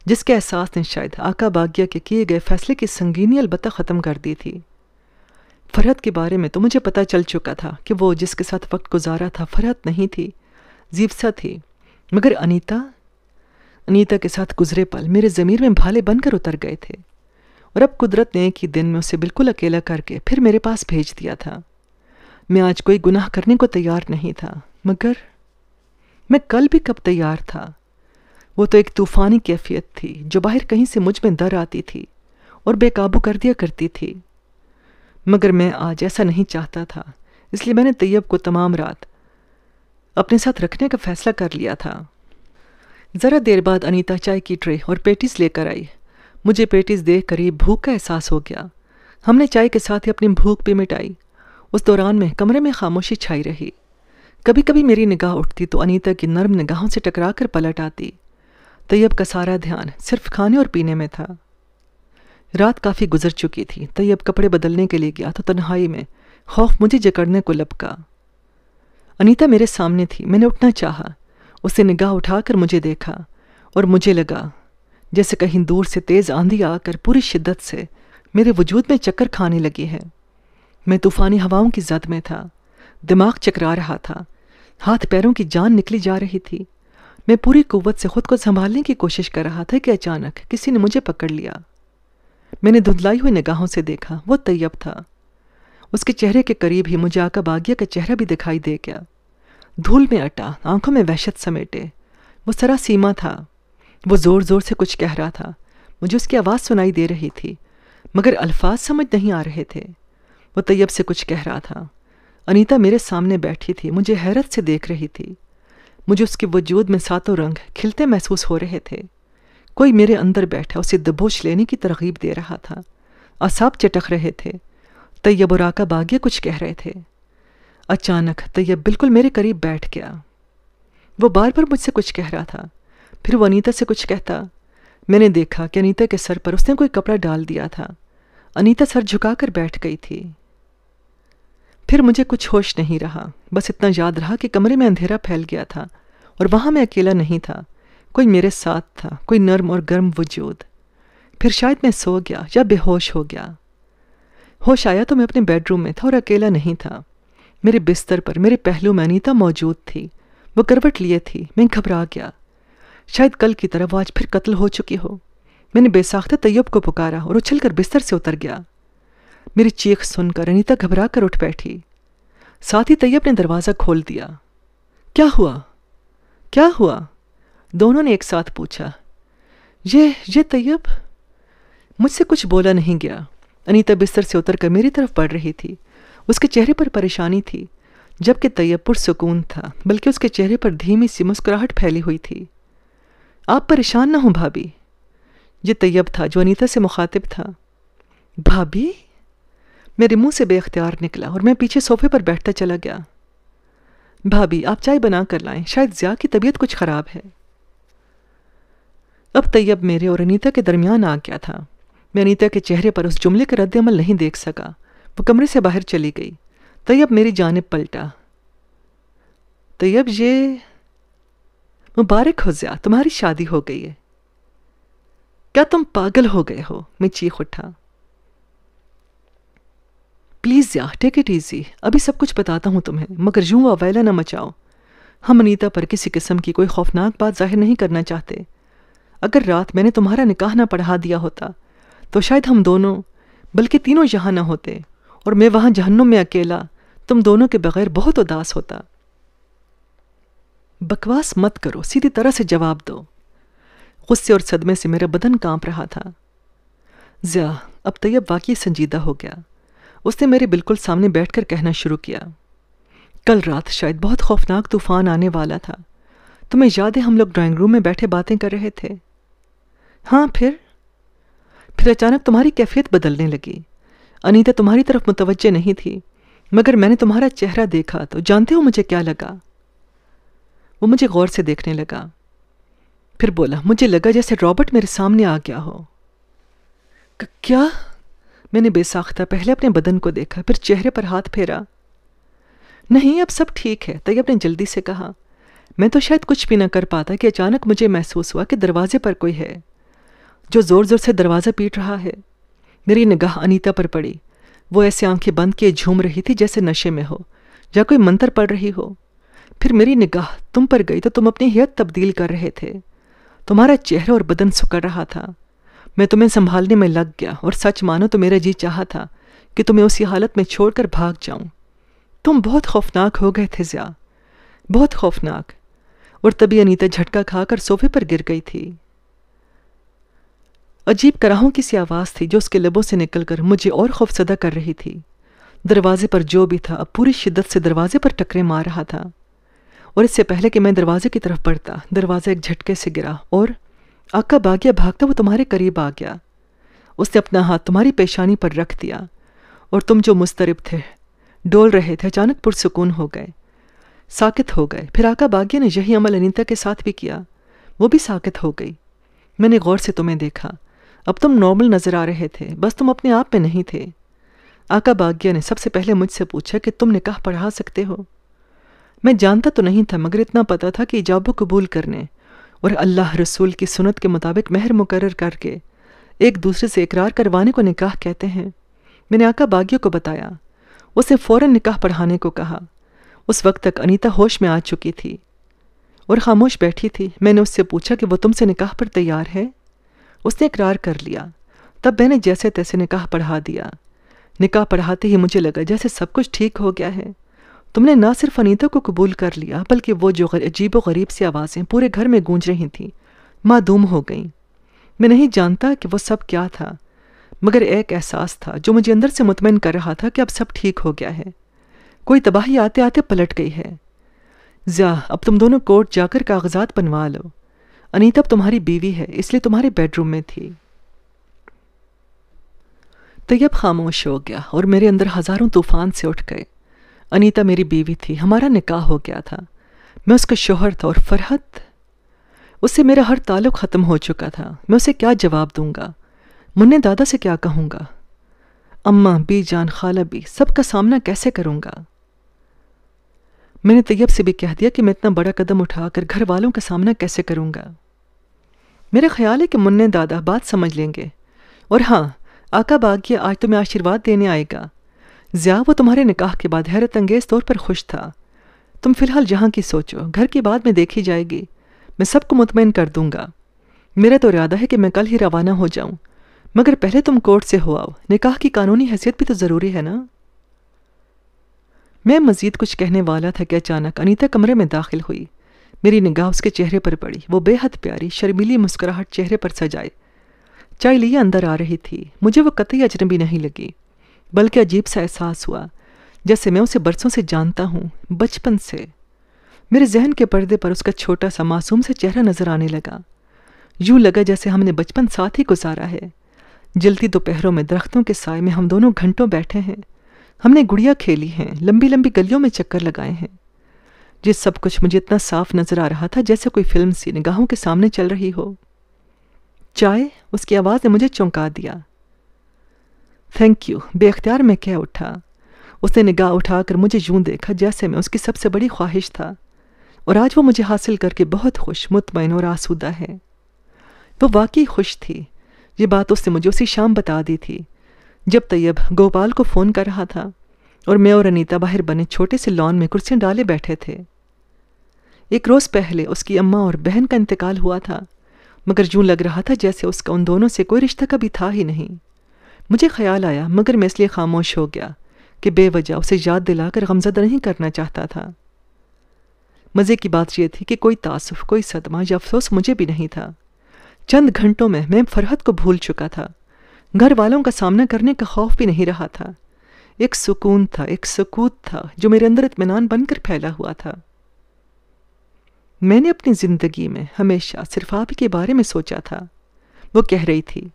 जिसके एहसास ने शायद आका बागिया के किए गए फैसले की संगीनी अलबत्ता ख़त्म कर दी थी फरहत के बारे में तो मुझे पता चल चुका था कि वो जिसके साथ वक्त गुजारा था फरहत नहीं थी जीवसा थी मगर अनीता अनीता के साथ गुजरे पल मेरे ज़मीर में भाले बनकर उतर गए थे और अब कुदरत ने एक ही दिन में उसे बिल्कुल अकेला करके फिर मेरे पास भेज दिया था मैं आज कोई गुनाह करने को तैयार नहीं था मगर मैं कल भी कब तैयार था वो तो एक तूफ़ानी कैफियत थी जो बाहर कहीं से मुझ में दर आती थी और बेकाबू कर दिया करती थी मगर मैं आज ऐसा नहीं चाहता था इसलिए मैंने तैयब को तमाम रात अपने साथ रखने का फैसला कर लिया था ज़रा देर बाद अनीता चाय की ट्रे और पेटिस लेकर आई मुझे पेटिस देख कर ही भूख का एहसास हो गया हमने चाय के साथ ही अपनी भूख भी मिटाई उस दौरान में कमरे में खामोशी छाई रही कभी कभी मेरी निगाह उठती तो अनीता की नर्म निगाहों से टकरा कर पलट आती तैयब का सारा ध्यान सिर्फ खाने और पीने में था रात काफ़ी गुजर चुकी थी तैयब कपड़े बदलने के लिए गया तो तन्हाई में खौफ मुझे जकड़ने को लपका अनीता मेरे सामने थी मैंने उठना चाहा उसे निगाह उठाकर मुझे देखा और मुझे लगा जैसे कहीं दूर से तेज़ आंधी आकर पूरी शिद्दत से मेरे वजूद में चक्कर खाने लगी है मैं तूफ़ानी हवाओं की जद में था दिमाग चकरा रहा था हाथ पैरों की जान निकली जा रही थी मैं पूरी कुवत से खुद को संभालने की कोशिश कर रहा था कि अचानक किसी ने मुझे पकड़ लिया मैंने धुंधलाई हुई निगाहों से देखा वो तैयब था उसके चेहरे के करीब ही मुझे आका बागिया का चेहरा भी दिखाई दे गया धूल में अटा आंखों में वहशत समेटे वो सरा सीमा था वो ज़ोर ज़ोर से कुछ कह रहा था मुझे उसकी आवाज़ सुनाई दे रही थी मगर अल्फाज समझ नहीं आ रहे थे वो तैयब से कुछ कह रहा था अनीता मेरे सामने बैठी थी मुझे हैरत से देख रही थी मुझे उसके वजूद में सातों रंग खिलते महसूस हो रहे थे कोई मेरे अंदर बैठा उसे दबोच लेने की तरगीब दे रहा था असाब चटक रहे थे तैयब और आका बागिया कुछ कह रहे थे अचानक तैयब बिल्कुल मेरे करीब बैठ गया वो बार बार मुझसे कुछ कह रहा था फिर वो अनीता से कुछ कहता मैंने देखा कि अनीता के सर पर उसने कोई कपड़ा डाल दिया था अनीता सर झुकाकर बैठ गई थी फिर मुझे कुछ होश नहीं रहा बस इतना याद रहा कि कमरे में अंधेरा फैल गया था और वहां मैं अकेला नहीं था कोई मेरे साथ था कोई नर्म और गर्म वजूद फिर शायद मैं सो गया या बेहोश हो गया होश आया तो मैं अपने बेडरूम में था और अकेला नहीं था मेरे बिस्तर पर मेरे पहलू में अनीता मौजूद थी वो करवट लिए थी मैं घबरा गया शायद कल की तरह वो आज फिर कत्ल हो चुकी हो मैंने बेसाख्ते तैयब को पुकारा और उछल कर बिस्तर से उतर गया मेरी चीख सुनकर अनीता घबरा कर उठ बैठी साथ ही तैयब ने दरवाज़ा खोल दिया क्या हुआ क्या हुआ दोनों ने एक साथ पूछा ये ये तैयब मुझसे कुछ बोला नहीं गया अनीता बिस्तर से उतर कर मेरी तरफ बढ़ रही थी उसके चेहरे पर परेशानी थी जबकि तैयब पुरसकून था बल्कि उसके चेहरे पर धीमी सी मुस्कुराहट फैली हुई थी आप परेशान ना हो भाभी ये तैयब था जो अनीता से मुखातिब था भाभी मेरे मुंह से बेअख्तियार निकला और मैं पीछे सोफे पर बैठता चला गया भाभी आप चाय बना कर लाएं शायद ज़िया की तबीयत कुछ ख़राब है अब तैयब मेरे और अनीता के दरमियान आ गया था मैं अनीता के चेहरे पर उस जुमले का रद्दमल नहीं देख सका वो कमरे से बाहर चली गई तैयब मेरी जानब पलटा तैयब ये मुबारक हो ज्या तुम्हारी शादी हो गई है क्या तुम पागल हो गए हो मैं चीख उठा प्लीज़ या टेक इट ईजी अभी सब कुछ बताता हूं तुम्हें मगर यूं अवैला ना मचाओ हम अनीता पर किसी किस्म की कोई खौफनाक बात जाहिर नहीं करना चाहते अगर रात मैंने तुम्हारा निकाह ना पढ़ा दिया होता तो शायद हम दोनों बल्कि तीनों यहाँ ना होते और मैं वहाँ जहन्नुम में अकेला तुम दोनों के बगैर बहुत उदास होता बकवास मत करो सीधी तरह से जवाब दो गुस्से और सदमे से मेरा बदन कांप रहा था ज़िया अब तैयब तो वाकई संजीदा हो गया उसने मेरे बिल्कुल सामने बैठकर कहना शुरू किया कल रात शायद बहुत खौफनाक तूफान आने वाला था तुम्हें याद है हम लोग ड्राइंग रूम में बैठे बातें कर रहे थे हाँ फिर फिर अचानक तुम्हारी कैफियत बदलने लगी अनीता तुम्हारी तरफ मुतवजह नहीं थी मगर मैंने तुम्हारा चेहरा देखा तो जानते हो मुझे क्या लगा वो मुझे गौर से देखने लगा फिर बोला मुझे लगा जैसे रॉबर्ट मेरे सामने आ गया हो क्या मैंने बेसाख्ता पहले अपने बदन को देखा फिर चेहरे पर हाथ फेरा नहीं अब सब ठीक है तैयब ने जल्दी से कहा मैं तो शायद कुछ भी ना कर पाता कि अचानक मुझे महसूस हुआ कि दरवाजे पर कोई है जो ज़ोर ज़ोर से दरवाज़ा पीट रहा है मेरी निगाह अनीता पर पड़ी वो ऐसे आंखें बंद किए झूम रही थी जैसे नशे में हो या कोई मंत्र पढ़ रही हो फिर मेरी निगाह तुम पर गई तो तुम अपनी हेयत तब्दील कर रहे थे तुम्हारा चेहरा और बदन सुकड़ रहा था मैं तुम्हें संभालने में लग गया और सच मानो तो मेरा जी चाहा था कि तुम्हें उसी हालत में छोड़कर भाग जाऊं तुम बहुत खौफनाक हो गए थे ज्या बहुत खौफनाक और तभी अनीता झटका खाकर सोफे पर गिर गई थी अजीब कराहों की सी आवाज़ थी जो उसके लबों से निकलकर मुझे और खौफसदा कर रही थी दरवाजे पर जो भी था अब पूरी शिद्दत से दरवाजे पर टकरे मार रहा था और इससे पहले कि मैं दरवाजे की तरफ बढ़ता दरवाज़ा एक झटके से गिरा और आका बागिया भागता वो तुम्हारे करीब आ गया उसने अपना हाथ तुम्हारी पेशानी पर रख दिया और तुम जो मुस्तरब थे डोल रहे थे अचानक पुरसकून हो गए साकित हो गए फिर आका बागिया ने यही अमल अनिता के साथ भी किया वो भी साकित हो गई मैंने गौर से तुम्हें देखा अब तुम नॉर्मल नज़र आ रहे थे बस तुम अपने आप में नहीं थे आका बाग्या ने सबसे पहले मुझसे पूछा कि तुम निकाह पढ़ा सकते हो मैं जानता तो नहीं था मगर इतना पता था कि ईजाबो कबूल करने और अल्लाह रसूल की सुनत के मुताबिक महर मुकर करके एक दूसरे से इकरार करवाने को निकाह कहते हैं मैंने आका बागियों को बताया उसे फ़ौर निकाह पढ़ाने को कहा उस वक्त तक अनीता होश में आ चुकी थी और खामोश बैठी थी मैंने उससे पूछा कि वो तुमसे निकाह पर तैयार है उसने इकरार कर लिया तब मैंने जैसे तैसे निकाह पढ़ा दिया निकाह पढ़ाते ही मुझे लगा जैसे सब कुछ ठीक हो गया है तुमने ना सिर्फ अनीता को कबूल कर लिया बल्कि वो जो अजीब व गरीब सी आवाज़ें पूरे घर में गूंज रही थीं मादूम हो गईं मैं नहीं जानता कि वो सब क्या था मगर एक एहसास था जो मुझे अंदर से मुतमिन कर रहा था कि अब सब ठीक हो गया है कोई तबाही आते आते पलट गई है ज़्या अब तुम दोनों कोर्ट जाकर कागजात बनवा लो अनीता तुम्हारी बीवी है इसलिए तुम्हारे बेडरूम में थी तैयब तो खामोश हो गया और मेरे अंदर हजारों तूफान से उठ गए अनीता मेरी बीवी थी हमारा निकाह हो गया था मैं उसका शोहर था और फरहत उससे मेरा हर ताल्लुक ख़त्म हो चुका था मैं उसे क्या जवाब दूंगा मुन्ने दादा से क्या कहूँगा अम्मा बी जान खाला बी सबका सामना कैसे करूँगा मैंने तैयब तो से भी कह दिया कि मैं इतना बड़ा कदम उठाकर घर वालों का सामना कैसे करूँगा मेरा ख्याल है कि मुन्ने दादा बात समझ लेंगे और हाँ आका बागिया आज तुम्हें आशीर्वाद देने आएगा ज़िया वो तुम्हारे निकाह के बाद हैरत अंगेज़ तौर पर खुश था तुम फिलहाल जहाँ की सोचो घर की बात में देखी जाएगी मैं सबको मुतमिन कर दूंगा मेरा तो इरादा है कि मैं कल ही रवाना हो जाऊँ मगर पहले तुम कोर्ट से हो आओ निकाह की कानूनी हैसियत भी तो ज़रूरी है ना मैं मज़ीद कुछ कहने वाला था कि अचानक अनीता कमरे में दाखिल हुई मेरी निगाह उसके चेहरे पर पड़ी वो बेहद प्यारी शर्मीली मुस्कुराहट चेहरे पर सजाए चाय लिए अंदर आ रही थी मुझे वो कतई अजनबी नहीं लगी बल्कि अजीब सा एहसास हुआ जैसे मैं उसे बरसों से जानता हूँ बचपन से मेरे जहन के पर्दे पर उसका छोटा सा मासूम से चेहरा नजर आने लगा यूं लगा जैसे हमने बचपन साथ ही गुजारा है जलती दोपहरों में दरख्तों के साय में हम दोनों घंटों बैठे हैं हमने गुड़िया खेली हैं लंबी लंबी गलियों में चक्कर लगाए हैं ये सब कुछ मुझे इतना साफ नजर आ रहा था जैसे कोई फिल्म सी निगाहों के सामने चल रही हो चाय उसकी आवाज ने मुझे चौंका दिया थैंक यू बेअ्तियार मैं कह उठा उसने निगाह उठाकर मुझे यूं देखा जैसे मैं उसकी सबसे बड़ी ख्वाहिश था और आज वो मुझे हासिल करके बहुत खुश मुतमिन और आसूदा है वो वाकई खुश थी ये बात उसने मुझे उसी शाम बता दी थी जब तैयब गोपाल को फ़ोन कर रहा था और मैं और अनीता बाहर बने छोटे से लॉन में कुर्सियाँ डाले बैठे थे एक रोज़ पहले उसकी अम्मा और बहन का इंतकाल हुआ था मगर यूं लग रहा था जैसे उसका उन दोनों से कोई रिश्ता कभी था ही नहीं मुझे ख्याल आया मगर मैं इसलिए खामोश हो गया कि बेवजह उसे याद दिलाकर गमजदा नहीं करना चाहता था मज़े की बात यह थी कि कोई तासुफ कोई सदमा या अफसोस मुझे भी नहीं था चंद घंटों में मैं फरहत को भूल चुका था घर वालों का सामना करने का खौफ भी नहीं रहा था एक सुकून था एक सकूत था जो मेरे अंदर इतमान बनकर फैला हुआ था मैंने अपनी ज़िंदगी में हमेशा सिर्फ आप के बारे में सोचा था वो कह रही थी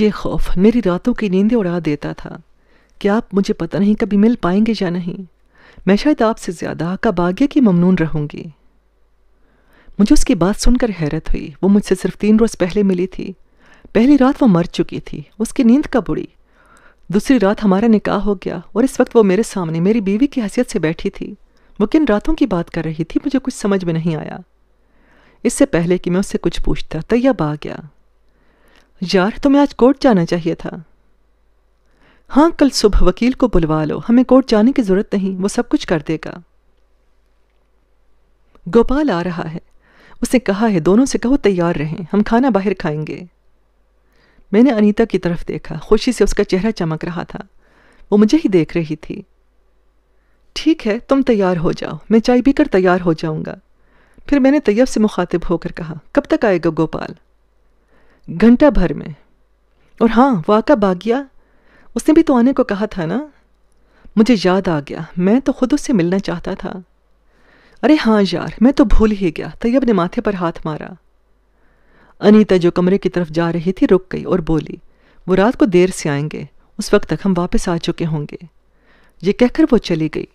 ये खौफ मेरी रातों की नींदें उड़ा देता था कि आप मुझे पता नहीं कभी मिल पाएंगे या नहीं मैं शायद आपसे ज़्यादा आका भाग्य की ममनून रहूंगी मुझे उसकी बात सुनकर हैरत हुई वो मुझसे सिर्फ तीन रोज़ पहले मिली थी पहली रात वो मर चुकी थी उसकी नींद कब उड़ी दूसरी रात हमारा निकाह हो गया और इस वक्त वो मेरे सामने मेरी बीवी की हैसियत से बैठी थी वो किन रातों की बात कर रही थी मुझे कुछ समझ में नहीं आया इससे पहले कि मैं उससे कुछ पूछता तैयब आ गया यार तुम्हें आज कोर्ट जाना चाहिए था हाँ कल सुबह वकील को बुलवा लो हमें कोर्ट जाने की जरूरत नहीं वो सब कुछ कर देगा गोपाल आ रहा है उसने कहा है दोनों से कहो तैयार रहें हम खाना बाहर खाएंगे मैंने अनीता की तरफ देखा खुशी से उसका चेहरा चमक रहा था वो मुझे ही देख रही थी ठीक है तुम तैयार हो जाओ मैं चाय भी कर तैयार हो जाऊंगा फिर मैंने तैयब से मुखातिब होकर कहा कब तक आएगा गोपाल घंटा भर में और हाँ वाका बागिया उसने भी तो आने को कहा था ना मुझे याद आ गया मैं तो खुद उससे मिलना चाहता था अरे हाँ यार मैं तो भूल ही गया तैयब ने माथे पर हाथ मारा अनीता जो कमरे की तरफ जा रही थी रुक गई और बोली वो रात को देर से आएंगे उस वक्त तक हम वापस आ चुके होंगे ये कहकर वो चली गई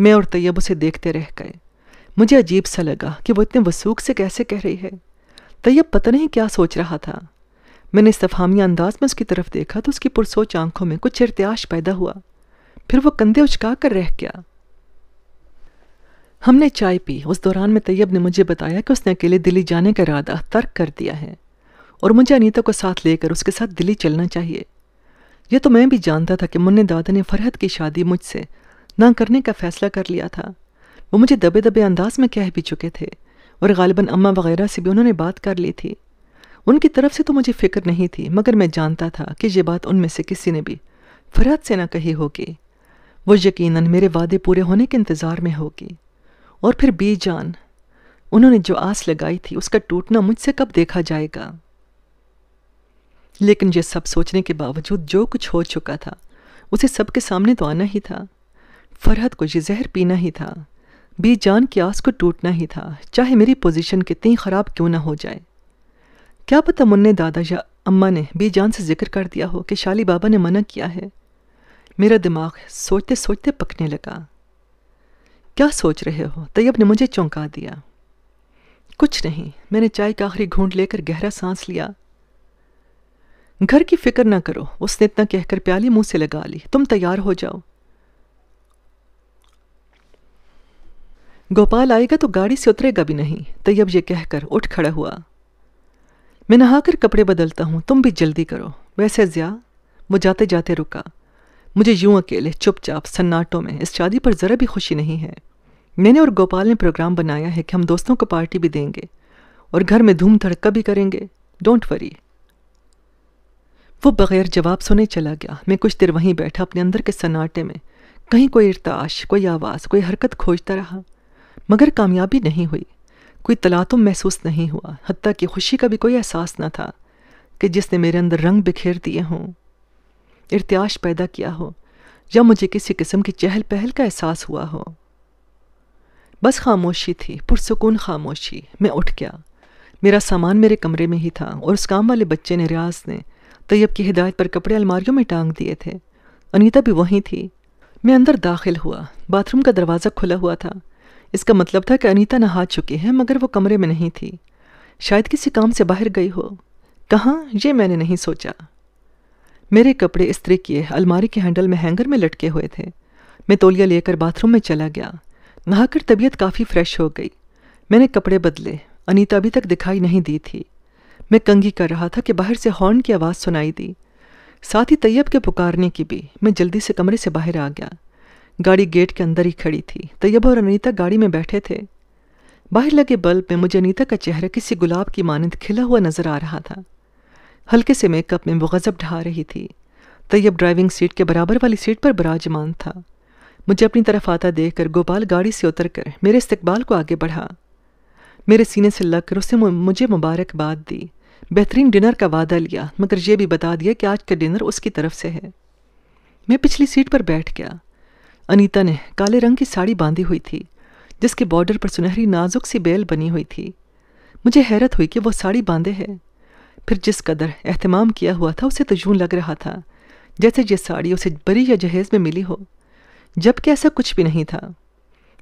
मैं और तैयब उसे देखते रह गए मुझे अजीब सा लगा कि वो इतने वसूख से कैसे कह रही है तैयब पता नहीं क्या सोच रहा था मैंने इस्तफामिया अंदाज में उसकी तरफ देखा तो उसकी पुरसोच आंखों में कुछ इरत्याश पैदा हुआ फिर वो कंधे उचका कर रह गया हमने चाय पी उस दौरान में तैयब ने मुझे बताया कि उसने अकेले दिल्ली जाने का इरादा तर्क कर दिया है और मुझे अनीता को साथ लेकर उसके साथ दिल्ली चलना चाहिए यह तो मैं भी जानता था कि मुन्ने दादा ने फरहत की शादी मुझसे ना करने का फैसला कर लिया था वो मुझे दबे दबे अंदाज में कह भी चुके थे और गालिबा अम्मा वगैरह से भी उन्होंने बात कर ली थी उनकी तरफ से तो मुझे फिक्र नहीं थी मगर मैं जानता था कि यह बात उनमें से किसी ने भी फरहत से ना कही होगी वो यकीनन मेरे वादे पूरे होने के इंतज़ार में होगी और फिर बेजान उन्होंने जो आस लगाई थी उसका टूटना मुझसे कब देखा जाएगा लेकिन ये सब सोचने के बावजूद जो कुछ हो चुका था उसे सबके सामने तो आना ही था फरहत को यह जहर पीना ही था बेजान की आस को टूटना ही था चाहे मेरी पोजीशन कितनी ख़राब क्यों ना हो जाए क्या पता मुन्ने दादा या अम्मा ने बेजान से जिक्र कर दिया हो कि शाली बाबा ने मना किया है मेरा दिमाग सोचते सोचते पकने लगा क्या सोच रहे हो तैयब ने मुझे चौंका दिया कुछ नहीं मैंने चाय का आखिरी घूंट लेकर गहरा सांस लिया घर की फिक्र ना करो उसने इतना कहकर प्याली मुंह से लगा ली तुम तैयार हो जाओ गोपाल आएगा तो गाड़ी से उतरेगा भी नहीं तैयब ये कहकर उठ खड़ा हुआ मैं नहाकर कपड़े बदलता हूं तुम भी जल्दी करो वैसे ज़िया वो जाते जाते रुका मुझे यूं अकेले चुपचाप सन्नाटों में इस शादी पर ज़रा भी खुशी नहीं है मैंने और गोपाल ने प्रोग्राम बनाया है कि हम दोस्तों को पार्टी भी देंगे और घर में धूम धड़का भी करेंगे डोंट वरी वो बगैर जवाब सुने चला गया मैं कुछ देर वहीं बैठा अपने अंदर के सन्नाटे में कहीं कोई इरताश कोई आवाज़ कोई हरकत खोजता रहा मगर कामयाबी नहीं हुई कोई तलातुम तो महसूस नहीं हुआ हती कि खुशी का भी कोई एहसास न था कि जिसने मेरे अंदर रंग बिखेर दिए हों इरत्याश पैदा किया हो या मुझे किसी किस्म की चहल पहल का एहसास हुआ हो बस खामोशी थी पुरसकून खामोशी मैं उठ गया मेरा सामान मेरे कमरे में ही था और उस काम वाले बच्चे ने रियाज ने तैयब की हिदायत पर कपड़े अलमारियों में टांग दिए थे अनीता भी वहीं थी मैं अंदर दाखिल हुआ बाथरूम का दरवाज़ा खुला हुआ था इसका मतलब था कि अनीता नहा चुकी है मगर वो कमरे में नहीं थी शायद किसी काम से बाहर गई हो कहाँ ये मैंने नहीं सोचा मेरे कपड़े इस्त्री किए अलमारी के हैंडल में हैंगर में लटके हुए थे मैं तौलिया लेकर बाथरूम में चला गया नहाकर तबीयत काफ़ी फ्रेश हो गई मैंने कपड़े बदले अनीता अभी तक दिखाई नहीं दी थी मैं कंगी कर रहा था कि बाहर से हॉर्न की आवाज़ सुनाई दी साथ ही तैयब के पुकारने की भी मैं जल्दी से कमरे से बाहर आ गया गाड़ी गेट के अंदर ही खड़ी थी तैयब और अनीता गाड़ी में बैठे थे बाहर लगे बल्ब में मुझे अनीता का चेहरा किसी गुलाब की मानंद खिला हुआ नज़र आ रहा था हल्के से मेकअप में वो गज़ब ढहा रही थी तैयब ड्राइविंग सीट के बराबर वाली सीट पर बराजमान था मुझे अपनी तरफ आता देख कर गोपाल गाड़ी से उतर कर मेरे इस्तबाल को आगे बढ़ा मेरे सीने से लग कर उसने मुझे मुबारकबाद दी बेहतरीन डिनर का वादा लिया मगर यह भी बता दिया कि आज का डिनर उसकी तरफ से है मैं पिछली सीट पर बैठ गया अनीता ने काले रंग की साड़ी बांधी हुई थी जिसके बॉर्डर पर सुनहरी नाजुक सी बेल बनी हुई थी मुझे हैरत हुई कि वह साड़ी बांधे है फिर जिस कदर एहतमाम किया हुआ था उसे तो यूं लग रहा था जैसे यह साड़ी उसे बरी या जहेज में मिली हो जबकि ऐसा कुछ भी नहीं था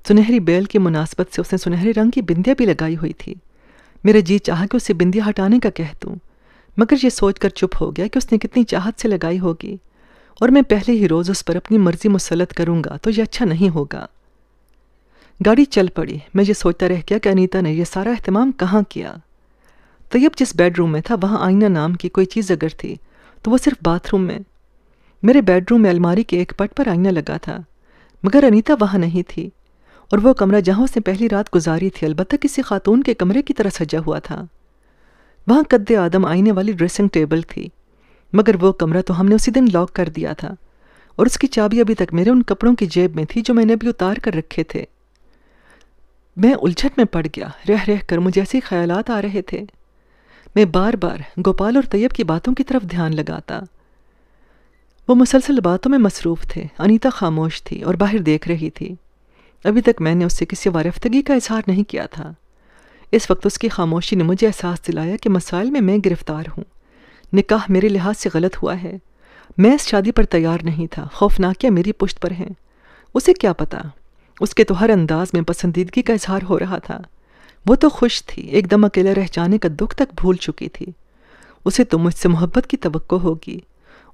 सुनहरी बेल की मुनासबत से उसने सुनहरे रंग की बिंदियाँ भी लगाई हुई थी मेरे जी चाह कि उसे बिंदिया हटाने का कह दूँ मगर ये सोच कर चुप हो गया कि उसने कितनी चाहत से लगाई होगी और मैं पहले ही रोज़ उस पर अपनी मर्जी मुसलत करूँगा तो यह अच्छा नहीं होगा गाड़ी चल पड़ी मैं ये सोचता रह गया कि अनीता ने यह सारा अहतमाम कहाँ किया तैयब तो जिस बेडरूम में था वहाँ आईना नाम की कोई चीज़ अगर थी तो वह सिर्फ बाथरूम में मेरे बेडरूम में अलमारी के एक पट पर आईना लगा था मगर अनीता वहाँ नहीं थी और वह कमरा जहां उसने पहली रात गुजारी थी अलबत्त किसी खातून के कमरे की तरह सजा हुआ था वहाँ कद्दे आदम आईने वाली ड्रेसिंग टेबल थी मगर वो कमरा तो हमने उसी दिन लॉक कर दिया था और उसकी चाबी अभी तक मेरे उन कपड़ों की जेब में थी जो मैंने अभी उतार कर रखे थे मैं उलझट में पड़ गया रह रह कर मुझे ऐसे ख्याल आ रहे थे मैं बार बार गोपाल और तैयब की बातों की तरफ ध्यान लगाता वो मुसलसल बातों में मसरूफ़ थे अनीता खामोश थी और बाहर देख रही थी अभी तक मैंने उससे किसी वारफ्तगी का इजहार नहीं किया था इस वक्त उसकी खामोशी ने मुझे एहसास दिलाया कि मसाइल में मैं गिरफ़्तार हूँ निकाह मेरे लिहाज से गलत हुआ है मैं इस शादी पर तैयार नहीं था खौफनाकियाँ मेरी पुश्त पर हैं उसे क्या पता उसके तो हर अंदाज में पसंदीदगी का इजहार हो रहा था वो तो खुश थी एकदम अकेला रह जाने का दुख तक भूल चुकी थी उसे तो मुझसे मोहब्बत की तो होगी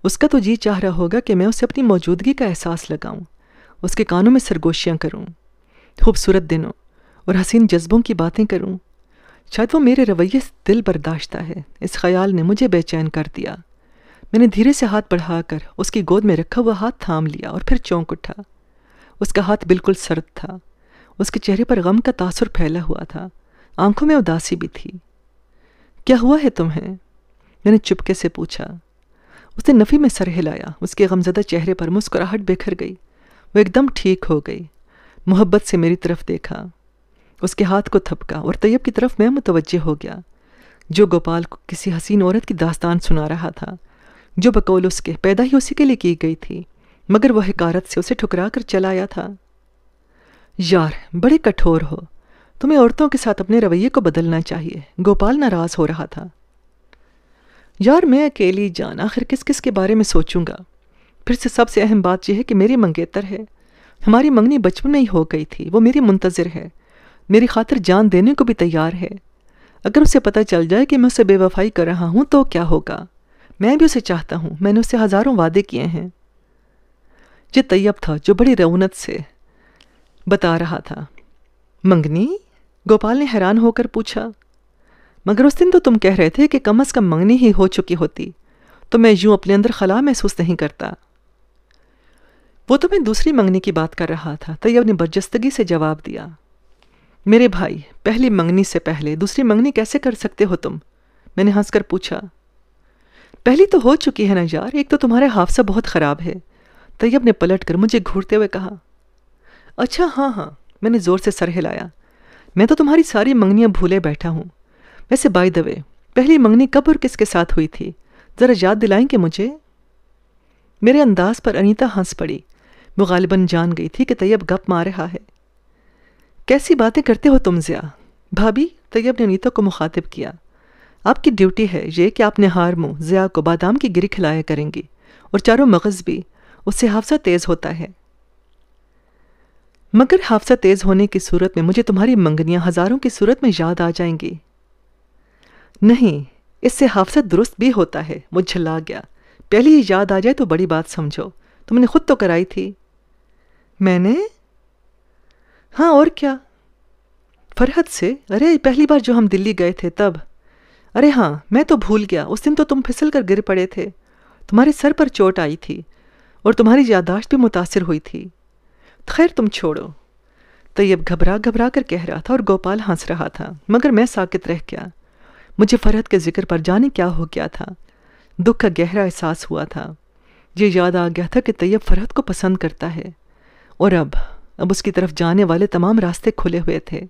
उसका तो जी चाह रहा होगा कि मैं उसे अपनी मौजूदगी का एहसास लगाऊं उसके कानों में सरगोशियाँ करूँ खूबसूरत दिनों और हसीन जज्बों की बातें करूँ शायद वो मेरे रवैये से दिल बर्दाश्ता है इस ख्याल ने मुझे बेचैन कर दिया मैंने धीरे से हाथ बढ़ाकर उसकी गोद में रखा हुआ हाथ थाम लिया और फिर चौंक उठा उसका हाथ बिल्कुल सर्द था उसके चेहरे पर गम का तासुर फैला हुआ था आंखों में उदासी भी थी क्या हुआ है तुम्हें मैंने चुपके से पूछा उसने नफ़ी में सर हिलाया उसके गमजदा चेहरे पर मुस्कुराहट बिखर गई वो एकदम ठीक हो गई मोहब्बत से मेरी तरफ देखा उसके हाथ को थपका और तैयब की तरफ मैं मुतवजह हो गया जो गोपाल को किसी हसीन औरत की दास्तान सुना रहा था जो बकौल उसके पैदा ही उसी के लिए की गई थी मगर वह हकारत से उसे ठुकरा कर चलाया था यार बड़े कठोर हो तुम्हें औरतों के साथ अपने रवैये को बदलना चाहिए गोपाल नाराज़ हो रहा था यार मैं अकेली जान आखिर किस किस के बारे में सोचूंगा फिर से सबसे अहम बात यह है कि मेरी मंगेतर है हमारी मंगनी बचपन में ही हो गई थी वो मेरी मुंतज़र है मेरी खातिर जान देने को भी तैयार है अगर उसे पता चल जाए कि मैं उसे बेवफाई कर रहा हूँ तो क्या होगा मैं भी उसे चाहता हूँ मैंने उससे हज़ारों वादे किए हैं ये तैयब था जो बड़ी रौनत से बता रहा था मंगनी गोपाल ने हैरान होकर पूछा मगर उस दिन तो तुम कह रहे थे कि कम अज़ कम मंगनी ही हो चुकी होती तो मैं यूं अपने अंदर खला महसूस नहीं करता वो तो मैं दूसरी मंगनी की बात कर रहा था तैयब तो ने बर्जस्तगी से जवाब दिया मेरे भाई पहली मंगनी से पहले दूसरी मंगनी कैसे कर सकते हो तुम मैंने हंसकर पूछा पहली तो हो चुकी है ना यार एक तो तुम्हारा हाफसा बहुत ख़राब है तैयब तो ने पलट कर मुझे घूरते हुए कहा अच्छा हाँ हाँ मैंने ज़ोर से सर हिलाया मैं तो तुम्हारी सारी मंगनियाँ भूले बैठा हूँ वैसे बाय द वे पहली मंगनी कब और किसके साथ हुई थी ज़रा याद दिलाएंगे मुझे मेरे अंदाज पर अनीता हंस पड़ी वो गालिबन जान गई थी कि तैयब गप मार रहा है कैसी बातें करते हो तुम ज़िया भाभी तैयब ने अनीता को मुखातिब किया आपकी ड्यूटी है ये कि आप निहार मुँह ज़िया को बादाम की गिरी खिलाया करेंगी और चारों मगज़ भी उससे हाफसा तेज़ होता है मगर हाफसा तेज़ होने की सूरत में मुझे तुम्हारी मंगनियाँ हज़ारों की सूरत में याद आ जाएंगी नहीं इससे हाफसा दुरुस्त भी होता है वो झल्ला गया पहले ही याद आ जाए तो बड़ी बात समझो तुमने खुद तो कराई थी मैंने हाँ और क्या फरहत से अरे पहली बार जो हम दिल्ली गए थे तब अरे हाँ मैं तो भूल गया उस दिन तो तुम फिसल कर गिर पड़े थे तुम्हारे सर पर चोट आई थी और तुम्हारी यादाश्त भी मुतासर हुई थी खैर तुम छोड़ो तैयब घबरा घबरा कर कह रहा था और गोपाल हंस रहा था मगर मैं साकित रह गया मुझे फरहत के जिक्र पर जाने क्या हो गया था दुख का गहरा एहसास हुआ था ये याद आ गया था कि तैयब फरहत को पसंद करता है और अब अब उसकी तरफ जाने वाले तमाम रास्ते खुले हुए थे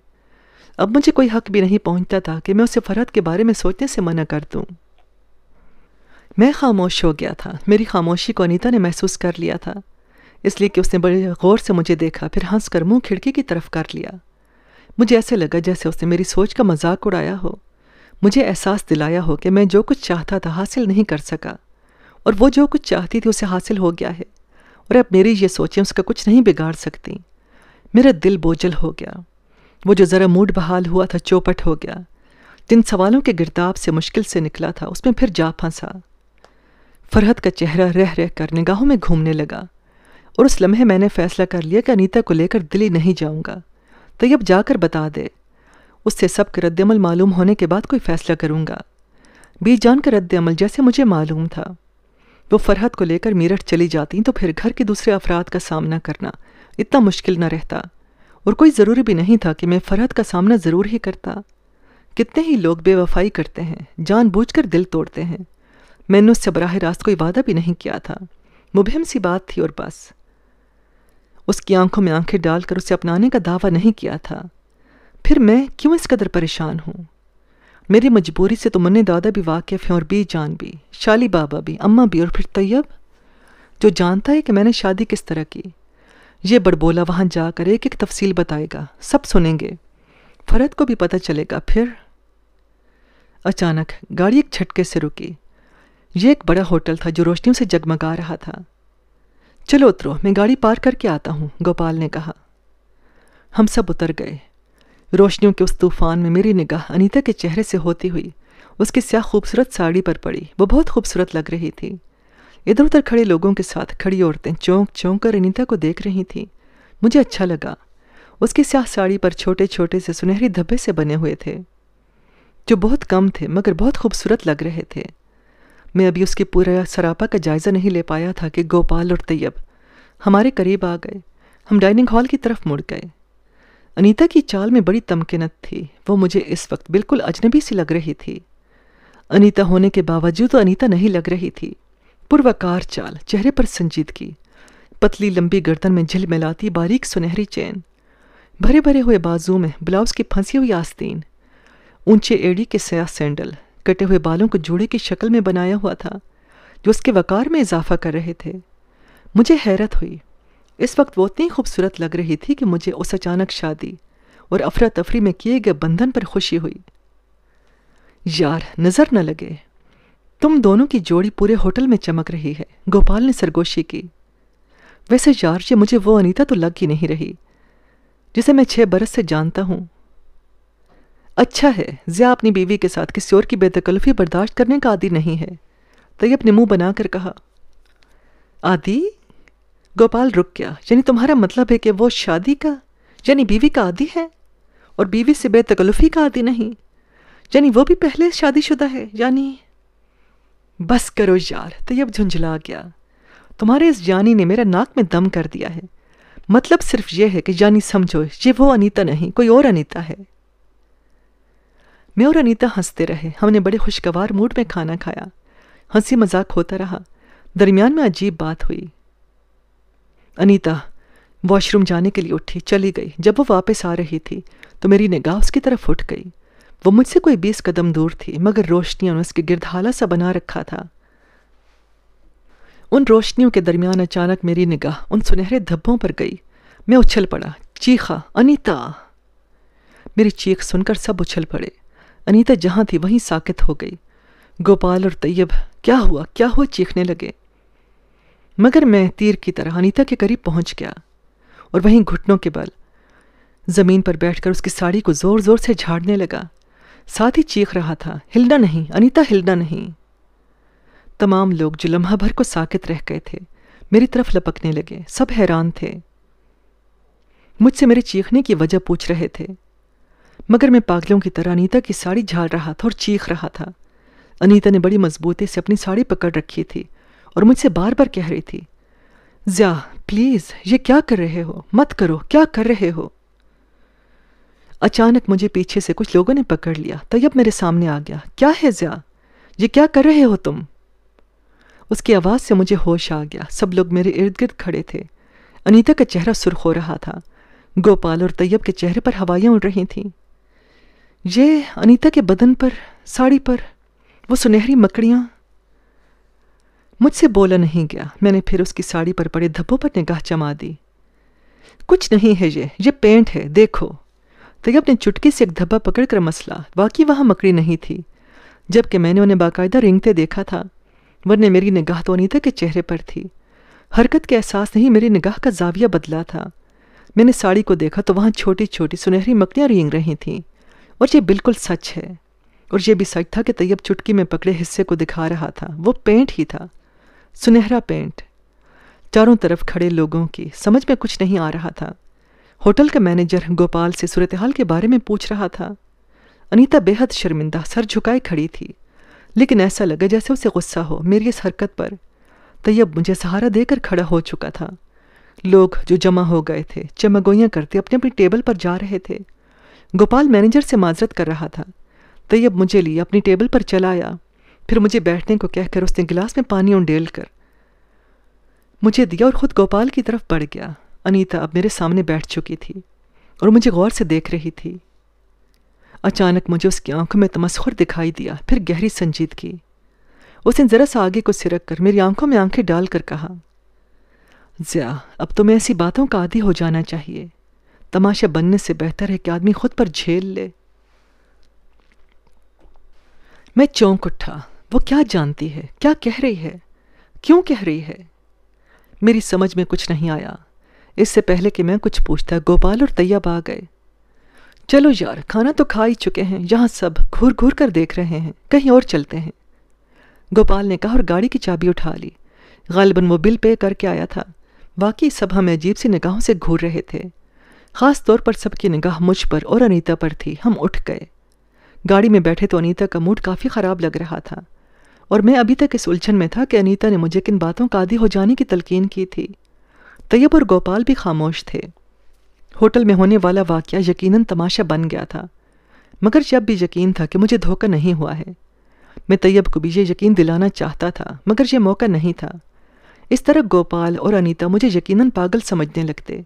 अब मुझे कोई हक भी नहीं पहुंचता था कि मैं उसे फरहत के बारे में सोचने से मना कर दूं। मैं खामोश हो गया था मेरी खामोशी को अनीता ने महसूस कर लिया था इसलिए कि उसने बड़े गौर से मुझे देखा फिर हंस कर मुँह खिड़की की तरफ कर लिया मुझे ऐसे लगा जैसे उसने मेरी सोच का मजाक उड़ाया हो मुझे एहसास दिलाया हो कि मैं जो कुछ चाहता था हासिल नहीं कर सका और वो जो कुछ चाहती थी उसे हासिल हो गया है और अब मेरी ये सोचें उसका कुछ नहीं बिगाड़ सकती मेरा दिल बोझल हो गया वो जो ज़रा मूड बहाल हुआ था चौपट हो गया जिन सवालों के गिरदाब से मुश्किल से निकला था उसमें फिर जा फंसा फरहत का चेहरा रह रह कर निगाहों में घूमने लगा और उस लम्हे मैंने फैसला कर लिया कि अनीता को लेकर दिल्ली नहीं जाऊंगा तो ये अब जाकर बता दे उससे सब के रद्दमल मालूम होने के बाद कोई फ़ैसला करूँगा बीच जान का रद्दमल जैसे मुझे मालूम था वो फरहत को लेकर मेरठ चली जाती तो फिर घर के दूसरे अफराद का सामना करना इतना मुश्किल न रहता और कोई ज़रूरी भी नहीं था कि मैं फरहत का सामना ज़रूर ही करता कितने ही लोग बेवफाई करते हैं जानबूझकर दिल तोड़ते हैं मैंने उससे बराह रास्त कोई वादा भी नहीं किया था मुबहम सी बात थी और बस उसकी आंखों में आंखें डालकर उसे अपनाने का दावा नहीं किया था फिर मैं क्यों इस कदर परेशान हूँ मेरी मजबूरी से तो मुन्ने दादा भी वाकिफ़ हैं और बी जान भी शाली बाबा भी अम्मा भी और फिर तैयब जो जानता है कि मैंने शादी किस तरह की ये बड़बोला वहाँ जाकर एक एक तफसील बताएगा सब सुनेंगे फरद को भी पता चलेगा फिर अचानक गाड़ी एक झटके से रुकी यह एक बड़ा होटल था जो रोशनियों से जगमगा रहा था चलो उतरो मैं गाड़ी पार करके आता हूँ गोपाल ने कहा हम सब उतर गए रोशनियों के उस तूफान में मेरी निगाह अनीता के चेहरे से होती हुई उसकी स्याह खूबसूरत साड़ी पर पड़ी वो बहुत खूबसूरत लग रही थी इधर उधर खड़े लोगों के साथ खड़ी औरतें चौंक चौंक कर अनिता को देख रही थीं मुझे अच्छा लगा उसकी स्याह साड़ी पर छोटे छोटे से सुनहरी धब्बे से बने हुए थे जो बहुत कम थे मगर बहुत खूबसूरत लग रहे थे मैं अभी उसके पूरा सरापा का जायज़ा नहीं ले पाया था कि गोपाल और तैयब हमारे करीब आ गए हम डाइनिंग हॉल की तरफ मुड़ गए अनीता की चाल में बड़ी तमकिनत थी वो मुझे इस वक्त बिल्कुल अजनबी सी लग रही थी अनीता होने के बावजूद तो अनीता नहीं लग रही थी पूर्वकार चाल चेहरे पर संजीदगी पतली लंबी गर्दन में झिलमिलाती बारीक सुनहरी चैन भरे भरे हुए बाजू में ब्लाउज की फंसी हुई आस्तीन ऊंचे एड़ी के सयाह सैंडल कटे हुए बालों को जोड़े की शक्ल में बनाया हुआ था जो उसके वकार में इजाफा कर रहे थे मुझे हैरत हुई इस वक्त वो इतनी खूबसूरत लग रही थी कि मुझे उस अचानक शादी और अफरा तफरी में किए गए बंधन पर खुशी हुई यार नज़र न लगे तुम दोनों की जोड़ी पूरे होटल में चमक रही है गोपाल ने सरगोशी की वैसे यार ये मुझे वो अनीता तो लग ही नहीं रही जिसे मैं छह बरस से जानता हूं अच्छा है ज़िया अपनी बीवी के साथ किसी और की बेतकल्फी बर्दाश्त करने का आदि नहीं है तैयब तो ने मुंह बनाकर कहा आदि गोपाल रुक गया यानी तुम्हारा मतलब है कि वो शादी का यानी बीवी का आदि है और बीवी से बेतकल्लुफ़ी का आदि नहीं यानी वो भी पहले शादीशुदा है यानी बस करो यार तैयब तो झुंझला गया तुम्हारे इस जानी ने मेरा नाक में दम कर दिया है मतलब सिर्फ यह है कि जानी समझो ये वो अनीता नहीं कोई और अनीता है मैं और अनीता हंसते रहे हमने बड़े खुशगवार मूड में खाना खाया हंसी मजाक होता रहा दरमियान में अजीब बात हुई अनीता वॉशरूम जाने के लिए उठी चली गई जब वो वापस आ रही थी तो मेरी निगाह उसकी तरफ उठ गई वो मुझसे कोई बीस कदम दूर थी मगर रोशनियों ने उसके गिरधाला सा बना रखा था उन रोशनियों के दरमियान अचानक मेरी निगाह उन सुनहरे धब्बों पर गई मैं उछल पड़ा चीखा अनीता मेरी चीख सुनकर सब उछल पड़े अनीता जहां थी वहीं साकित हो गई गोपाल और तैयब क्या हुआ क्या हुआ चीखने लगे मगर मैं तीर की तरह अनीता के करीब पहुंच गया और वहीं घुटनों के बल जमीन पर बैठकर उसकी साड़ी को जोर जोर से झाड़ने लगा साथ ही चीख रहा था हिलना नहीं अनीता हिलना नहीं तमाम लोग जो लम्हा भर को साकित रह गए थे मेरी तरफ लपकने लगे सब हैरान थे मुझसे मेरे चीखने की वजह पूछ रहे थे मगर मैं पागलों की तरह अनीता की साड़ी झाड़ रहा था और चीख रहा था अनीता ने बड़ी मजबूती से अपनी साड़ी पकड़ रखी थी और मुझसे बार बार कह रही थी ज्या प्लीज ये क्या कर रहे हो मत करो क्या कर रहे हो अचानक मुझे पीछे से कुछ लोगों ने पकड़ लिया तैयब तो मेरे सामने आ गया क्या है ज्या ये क्या कर रहे हो तुम उसकी आवाज़ से मुझे होश आ गया सब लोग मेरे इर्द गिर्द खड़े थे अनीता का चेहरा सुर्ख हो रहा था गोपाल और तैयब के चेहरे पर हवाइयां उड़ रही थीं ये अनीता के बदन पर साड़ी पर वो सुनहरी मकड़ियाँ मुझसे बोला नहीं गया मैंने फिर उसकी साड़ी पर पड़े धब्बों पर निगाह जमा दी कुछ नहीं है ये ये पेंट है देखो तैयब ने चुटकी से एक धब्बा पकड़कर मसला वाकई वहाँ मकड़ी नहीं थी जबकि मैंने उन्हें बाकायदा रेंगते देखा था वरने मेरी निगाह तो अनिता के चेहरे पर थी हरकत के एहसास नहीं मेरी निगाह का जाविया बदला था मैंने साड़ी को देखा तो वहाँ छोटी छोटी सुनहरी मकड़ियाँ रेंग रही थीं और ये बिल्कुल सच है और ये भी सच था कि तैयब चुटकी में पकड़े हिस्से को दिखा रहा था वो पेंट ही था सुनहरा पेंट चारों तरफ खड़े लोगों की समझ में कुछ नहीं आ रहा था होटल का मैनेजर गोपाल से सूरतहाल के बारे में पूछ रहा था अनीता बेहद शर्मिंदा सर झुकाए खड़ी थी लेकिन ऐसा लगा जैसे उसे गुस्सा हो मेरी इस हरकत पर तैयब मुझे सहारा देकर खड़ा हो चुका था लोग जो जमा हो गए थे चमगोइयाँ करते अपने अपनी टेबल पर जा रहे थे गोपाल मैनेजर से माजरत कर रहा था तैयब मुझे लिए अपनी टेबल पर चलाया फिर मुझे बैठने को कहकर उसने गिलास में पानी उंडेल कर मुझे दिया और ख़ुद गोपाल की तरफ बढ़ गया अनीता अब मेरे सामने बैठ चुकी थी और मुझे गौर से देख रही थी अचानक मुझे उसकी आंखों में तमस्खुर दिखाई दिया फिर गहरी संजीदगी उसने ज़रा सा आगे को सिरक कर मेरी आंखों में आंखें डालकर कहा ज़िया अब तो मैं ऐसी बातों का आदि हो जाना चाहिए तमाशा बनने से बेहतर है कि आदमी खुद पर झेल ले मैं चौंक उठा वो क्या जानती है क्या कह रही है क्यों कह रही है मेरी समझ में कुछ नहीं आया इससे पहले कि मैं कुछ पूछता गोपाल और तैयब आ गए चलो यार खाना तो खा ही चुके हैं यहाँ सब घूर घूर कर देख रहे हैं कहीं और चलते हैं गोपाल ने कहा और गाड़ी की चाबी उठा ली गालिबन वो बिल पे करके आया था बाकी सब हम अजीब सी निगाहों से घूर रहे थे ख़ास तौर पर सबकी निगाह मुझ पर और अनीता पर थी हम उठ गए गाड़ी में बैठे तो अनीता का मूड काफ़ी ख़राब लग रहा था और मैं अभी तक इस उलझन में था कि अनीता ने मुझे किन बातों का आदि हो जाने की तलकीन की थी तैयब और गोपाल भी खामोश थे होटल में होने वाला वाक्य यकीनन तमाशा बन गया था मगर जब भी यकीन था कि मुझे धोखा नहीं हुआ है मैं तैयब को भी ये यकीन दिलाना चाहता था मगर यह मौका नहीं था इस तरह गोपाल और अनीता मुझे यकीनन पागल समझने लगते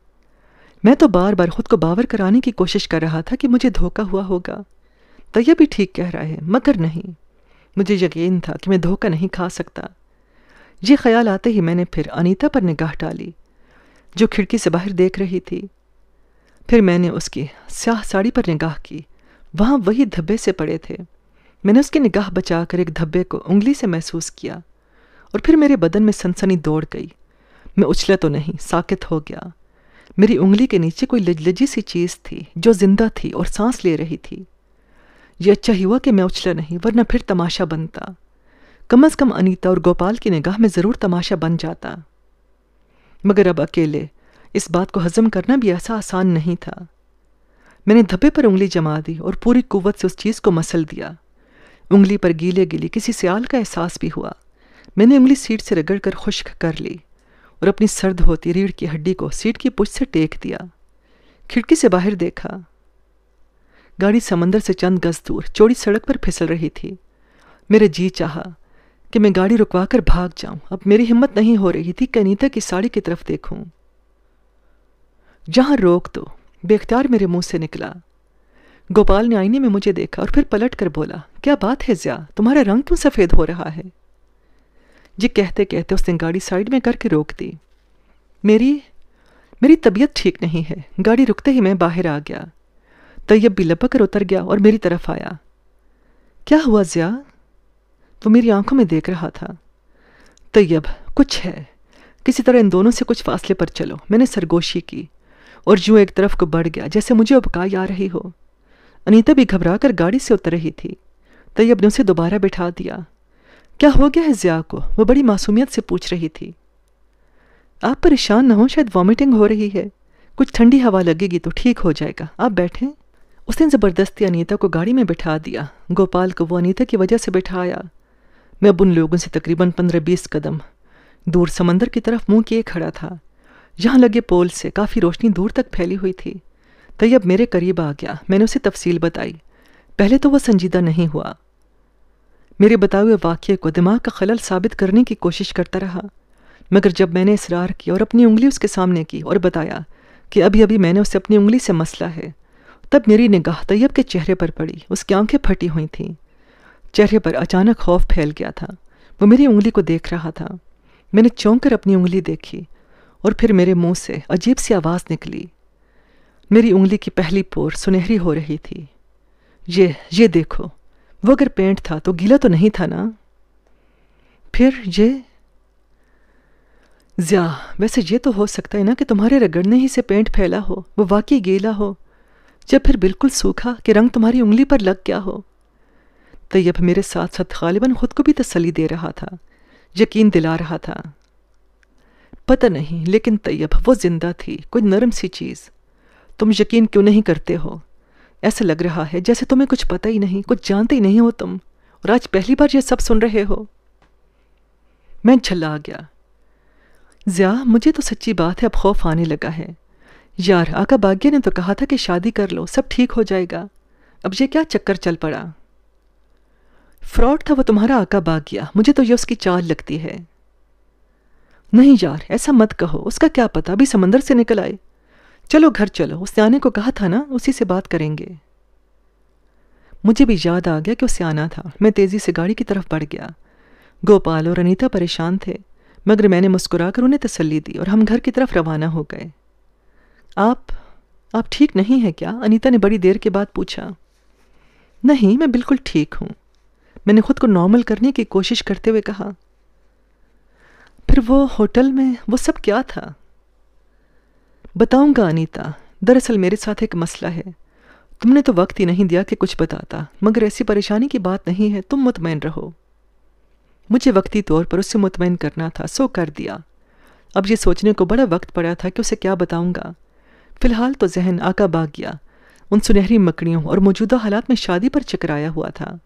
मैं तो बार बार खुद को बावर कराने की कोशिश कर रहा था कि मुझे धोखा हुआ होगा तैयब भी ठीक कह रहा है मगर नहीं मुझे यकीन था कि मैं धोखा नहीं खा सकता ये ख्याल आते ही मैंने फिर अनीता पर निगाह डाली जो खिड़की से बाहर देख रही थी फिर मैंने उसकी स्याह साड़ी पर निगाह की वहाँ वही धब्बे से पड़े थे मैंने उसकी निगाह बचाकर एक धब्बे को उंगली से महसूस किया और फिर मेरे बदन में सनसनी दौड़ गई मैं उछला तो नहीं साकित हो गया मेरी उंगली के नीचे कोई लजलजी सी चीज़ थी जो जिंदा थी और सांस ले रही थी ये अच्छा ही हुआ कि मैं उछला नहीं वरना फिर तमाशा बनता कम अज़ कम अनीता और गोपाल की निगाह में ज़रूर तमाशा बन जाता मगर अब अकेले इस बात को हज़म करना भी ऐसा आसान नहीं था मैंने धब्बे पर उंगली जमा दी और पूरी कुवत से उस चीज़ को मसल दिया उंगली पर गीले गीले किसी सियाल का एहसास भी हुआ मैंने उंगली सीट से रगड़ कर खुश्क कर ली और अपनी सर्द होती रीढ़ की हड्डी को सीट की पुछ से टेक दिया खिड़की से बाहर देखा गाड़ी समंदर से चंद गज दूर चौड़ी सड़क पर फिसल रही थी मेरे जी चाह कि मैं गाड़ी रुकवा कर भाग जाऊं अब मेरी हिम्मत नहीं हो रही थी कनीता की साड़ी की तरफ देखूं जहां रोक दो बेख्तियार मेरे मुंह से निकला गोपाल ने आईने में मुझे देखा और फिर पलट कर बोला क्या बात है ज्या तुम्हारा रंग क्यों सफ़ेद हो रहा है जी कहते कहते उसने गाड़ी साइड में करके रोक दी मेरी मेरी तबीयत ठीक नहीं है गाड़ी रुकते ही मैं बाहर आ गया तैयब भी लपक कर उतर गया और मेरी तरफ आया क्या हुआ ज़िया वो मेरी आंखों में देख रहा था तैयब कुछ है किसी तरह इन दोनों से कुछ फासले पर चलो मैंने सरगोशी की और यूं एक तरफ को बढ़ गया जैसे मुझे उबकाई आ रही हो अनीता भी घबरा कर गाड़ी से उतर रही थी तैयब ने उसे दोबारा बिठा दिया क्या हो गया है ज़िया को वह बड़ी मासूमियत से पूछ रही थी आप परेशान ना हो शायद वॉमिटिंग हो रही है कुछ ठंडी हवा लगेगी तो ठीक हो जाएगा आप बैठें उस दिन ज़बरदस्ती अनीता को गाड़ी में बिठा दिया गोपाल को वो अनीता की वजह से बिठाया मैं अब उन लोगों से तकरीबन पंद्रह बीस कदम दूर समंदर की तरफ मुंह किए खड़ा था यहाँ लगे पोल से काफ़ी रोशनी दूर तक फैली हुई थी तैयब मेरे करीब आ गया मैंने उसे तफसील बताई पहले तो वह संजीदा नहीं हुआ मेरे बताए हुए वाक्य को दिमाग का खलल साबित करने की कोशिश करता रहा मगर जब मैंने इसरार किया और अपनी उंगली उसके सामने की और बताया कि अभी अभी मैंने उसे अपनी उंगली से मसला है तब मेरी निगाह तैयब के चेहरे पर पड़ी उसकी आंखें फटी हुई थीं चेहरे पर अचानक खौफ फैल गया था वो मेरी उंगली को देख रहा था मैंने चौंक कर अपनी उंगली देखी और फिर मेरे मुंह से अजीब सी आवाज़ निकली मेरी उंगली की पहली पोर सुनहरी हो रही थी ये ये देखो वो अगर पेंट था तो गीला तो नहीं था ना फिर ये ज्या वैसे ये तो हो सकता है ना कि तुम्हारे रगड़ने ही से पेंट फैला हो वो वाकई गीला हो जब फिर बिल्कुल सूखा कि रंग तुम्हारी उंगली पर लग गया हो तैयब मेरे साथ साथ गालिबा खुद को भी तसली दे रहा था यकीन दिला रहा था पता नहीं लेकिन तैयब वो जिंदा थी कोई नरम सी चीज़ तुम यकीन क्यों नहीं करते हो ऐसा लग रहा है जैसे तुम्हें कुछ पता ही नहीं कुछ जानते ही नहीं हो तुम और आज पहली बार यह सब सुन रहे हो मैं झल्ला गया ज़िया मुझे तो सच्ची बात है अब खौफ आने लगा है यार आका भाग्य ने तो कहा था कि शादी कर लो सब ठीक हो जाएगा अब ये क्या चक्कर चल पड़ा फ्रॉड था वो तुम्हारा आका भाग्य मुझे तो ये उसकी चाल लगती है नहीं यार ऐसा मत कहो उसका क्या पता अभी समंदर से निकल आए चलो घर चलो उसने आने को कहा था ना उसी से बात करेंगे मुझे भी याद आ गया कि उसे आना था मैं तेज़ी से गाड़ी की तरफ बढ़ गया गोपाल और अनीता परेशान थे मगर मैंने मुस्कुरा कर उन्हें तसल्ली दी और हम घर की तरफ रवाना हो गए आप आप ठीक नहीं है क्या अनीता ने बड़ी देर के बाद पूछा नहीं मैं बिल्कुल ठीक हूं मैंने खुद को नॉर्मल करने की कोशिश करते हुए कहा फिर वो होटल में वो सब क्या था बताऊंगा अनीता दरअसल मेरे साथ एक मसला है तुमने तो वक्त ही नहीं दिया कि कुछ बताता मगर ऐसी परेशानी की बात नहीं है तुम मुतमैन रहो मुझे वक्ती तौर पर उससे मुतमैन करना था सो कर दिया अब ये सोचने को बड़ा वक्त पड़ा था कि उसे क्या बताऊंगा फ़िलहाल तो जहन आका भाग गया उन सुनहरी मकड़ियों और मौजूदा हालात में शादी पर चकराया हुआ था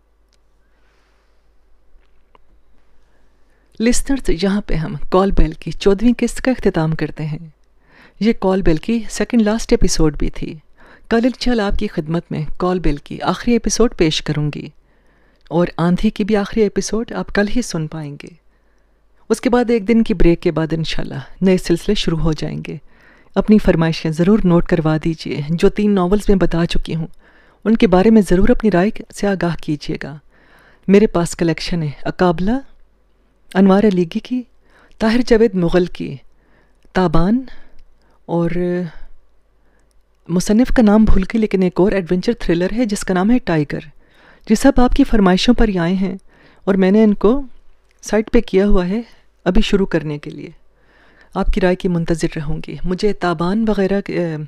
लिस्नर्स तो यहाँ पे हम कॉल बेल की चौदहवीं किस्त का अख्ताम करते हैं ये कॉल बेल की सेकंड लास्ट एपिसोड भी थी कल चल आपकी खिदमत में कॉल बेल की आखिरी एपिसोड पेश करूँगी और आंधी की भी आखिरी एपिसोड आप कल ही सुन पाएंगे उसके बाद एक दिन की ब्रेक के बाद इन नए सिलसिले शुरू हो जाएंगे अपनी फरमाइशें ज़रूर नोट करवा दीजिए जो तीन नावल्स में बता चुकी हूँ उनके बारे में ज़रूर अपनी राय से आगाह कीजिएगा मेरे पास कलेक्शन है अकाबला अनवार अलीगी की ताहिर जावेद मुग़ल की ताबान और मुसनफ़ का नाम भूल के लेकिन एक और एडवेंचर थ्रिलर है जिसका नाम है टाइगर जी सब आपकी फरमाइशों पर ही आए हैं और मैंने इनको साइट पे किया हुआ है अभी शुरू करने के लिए आपकी राय की मुंतज़र रहूँगी मुझे ताबान वगैरह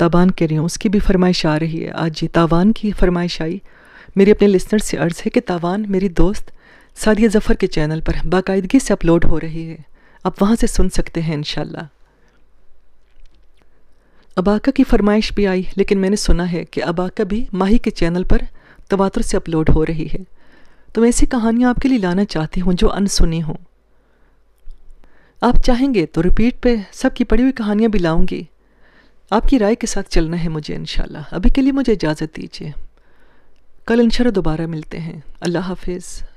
ताबान कह रही हूँ उसकी भी फरमाइश आ रही है आज जी तावान की फरमाइश आई मेरी अपने लिसनर से अर्ज़ है कि तावान मेरी दोस्त सादिया ज़फ़र के चैनल पर बाकायदगी से अपलोड हो रही है आप वहाँ से सुन सकते हैं इन अबाका की फरमाइश भी आई लेकिन मैंने सुना है कि अबाका भी माही के चैनल पर तवातुर से अपलोड हो रही है तो मैं ऐसी कहानियाँ आपके लिए लाना चाहती हूँ जो अनसुनी हों आप चाहेंगे तो रिपीट पे सबकी पढ़ी हुई कहानियाँ भी लाऊंगी आपकी राय के साथ चलना है मुझे इन अभी के लिए मुझे इजाज़त दीजिए कल इन दोबारा मिलते हैं अल्लाह हाफिज़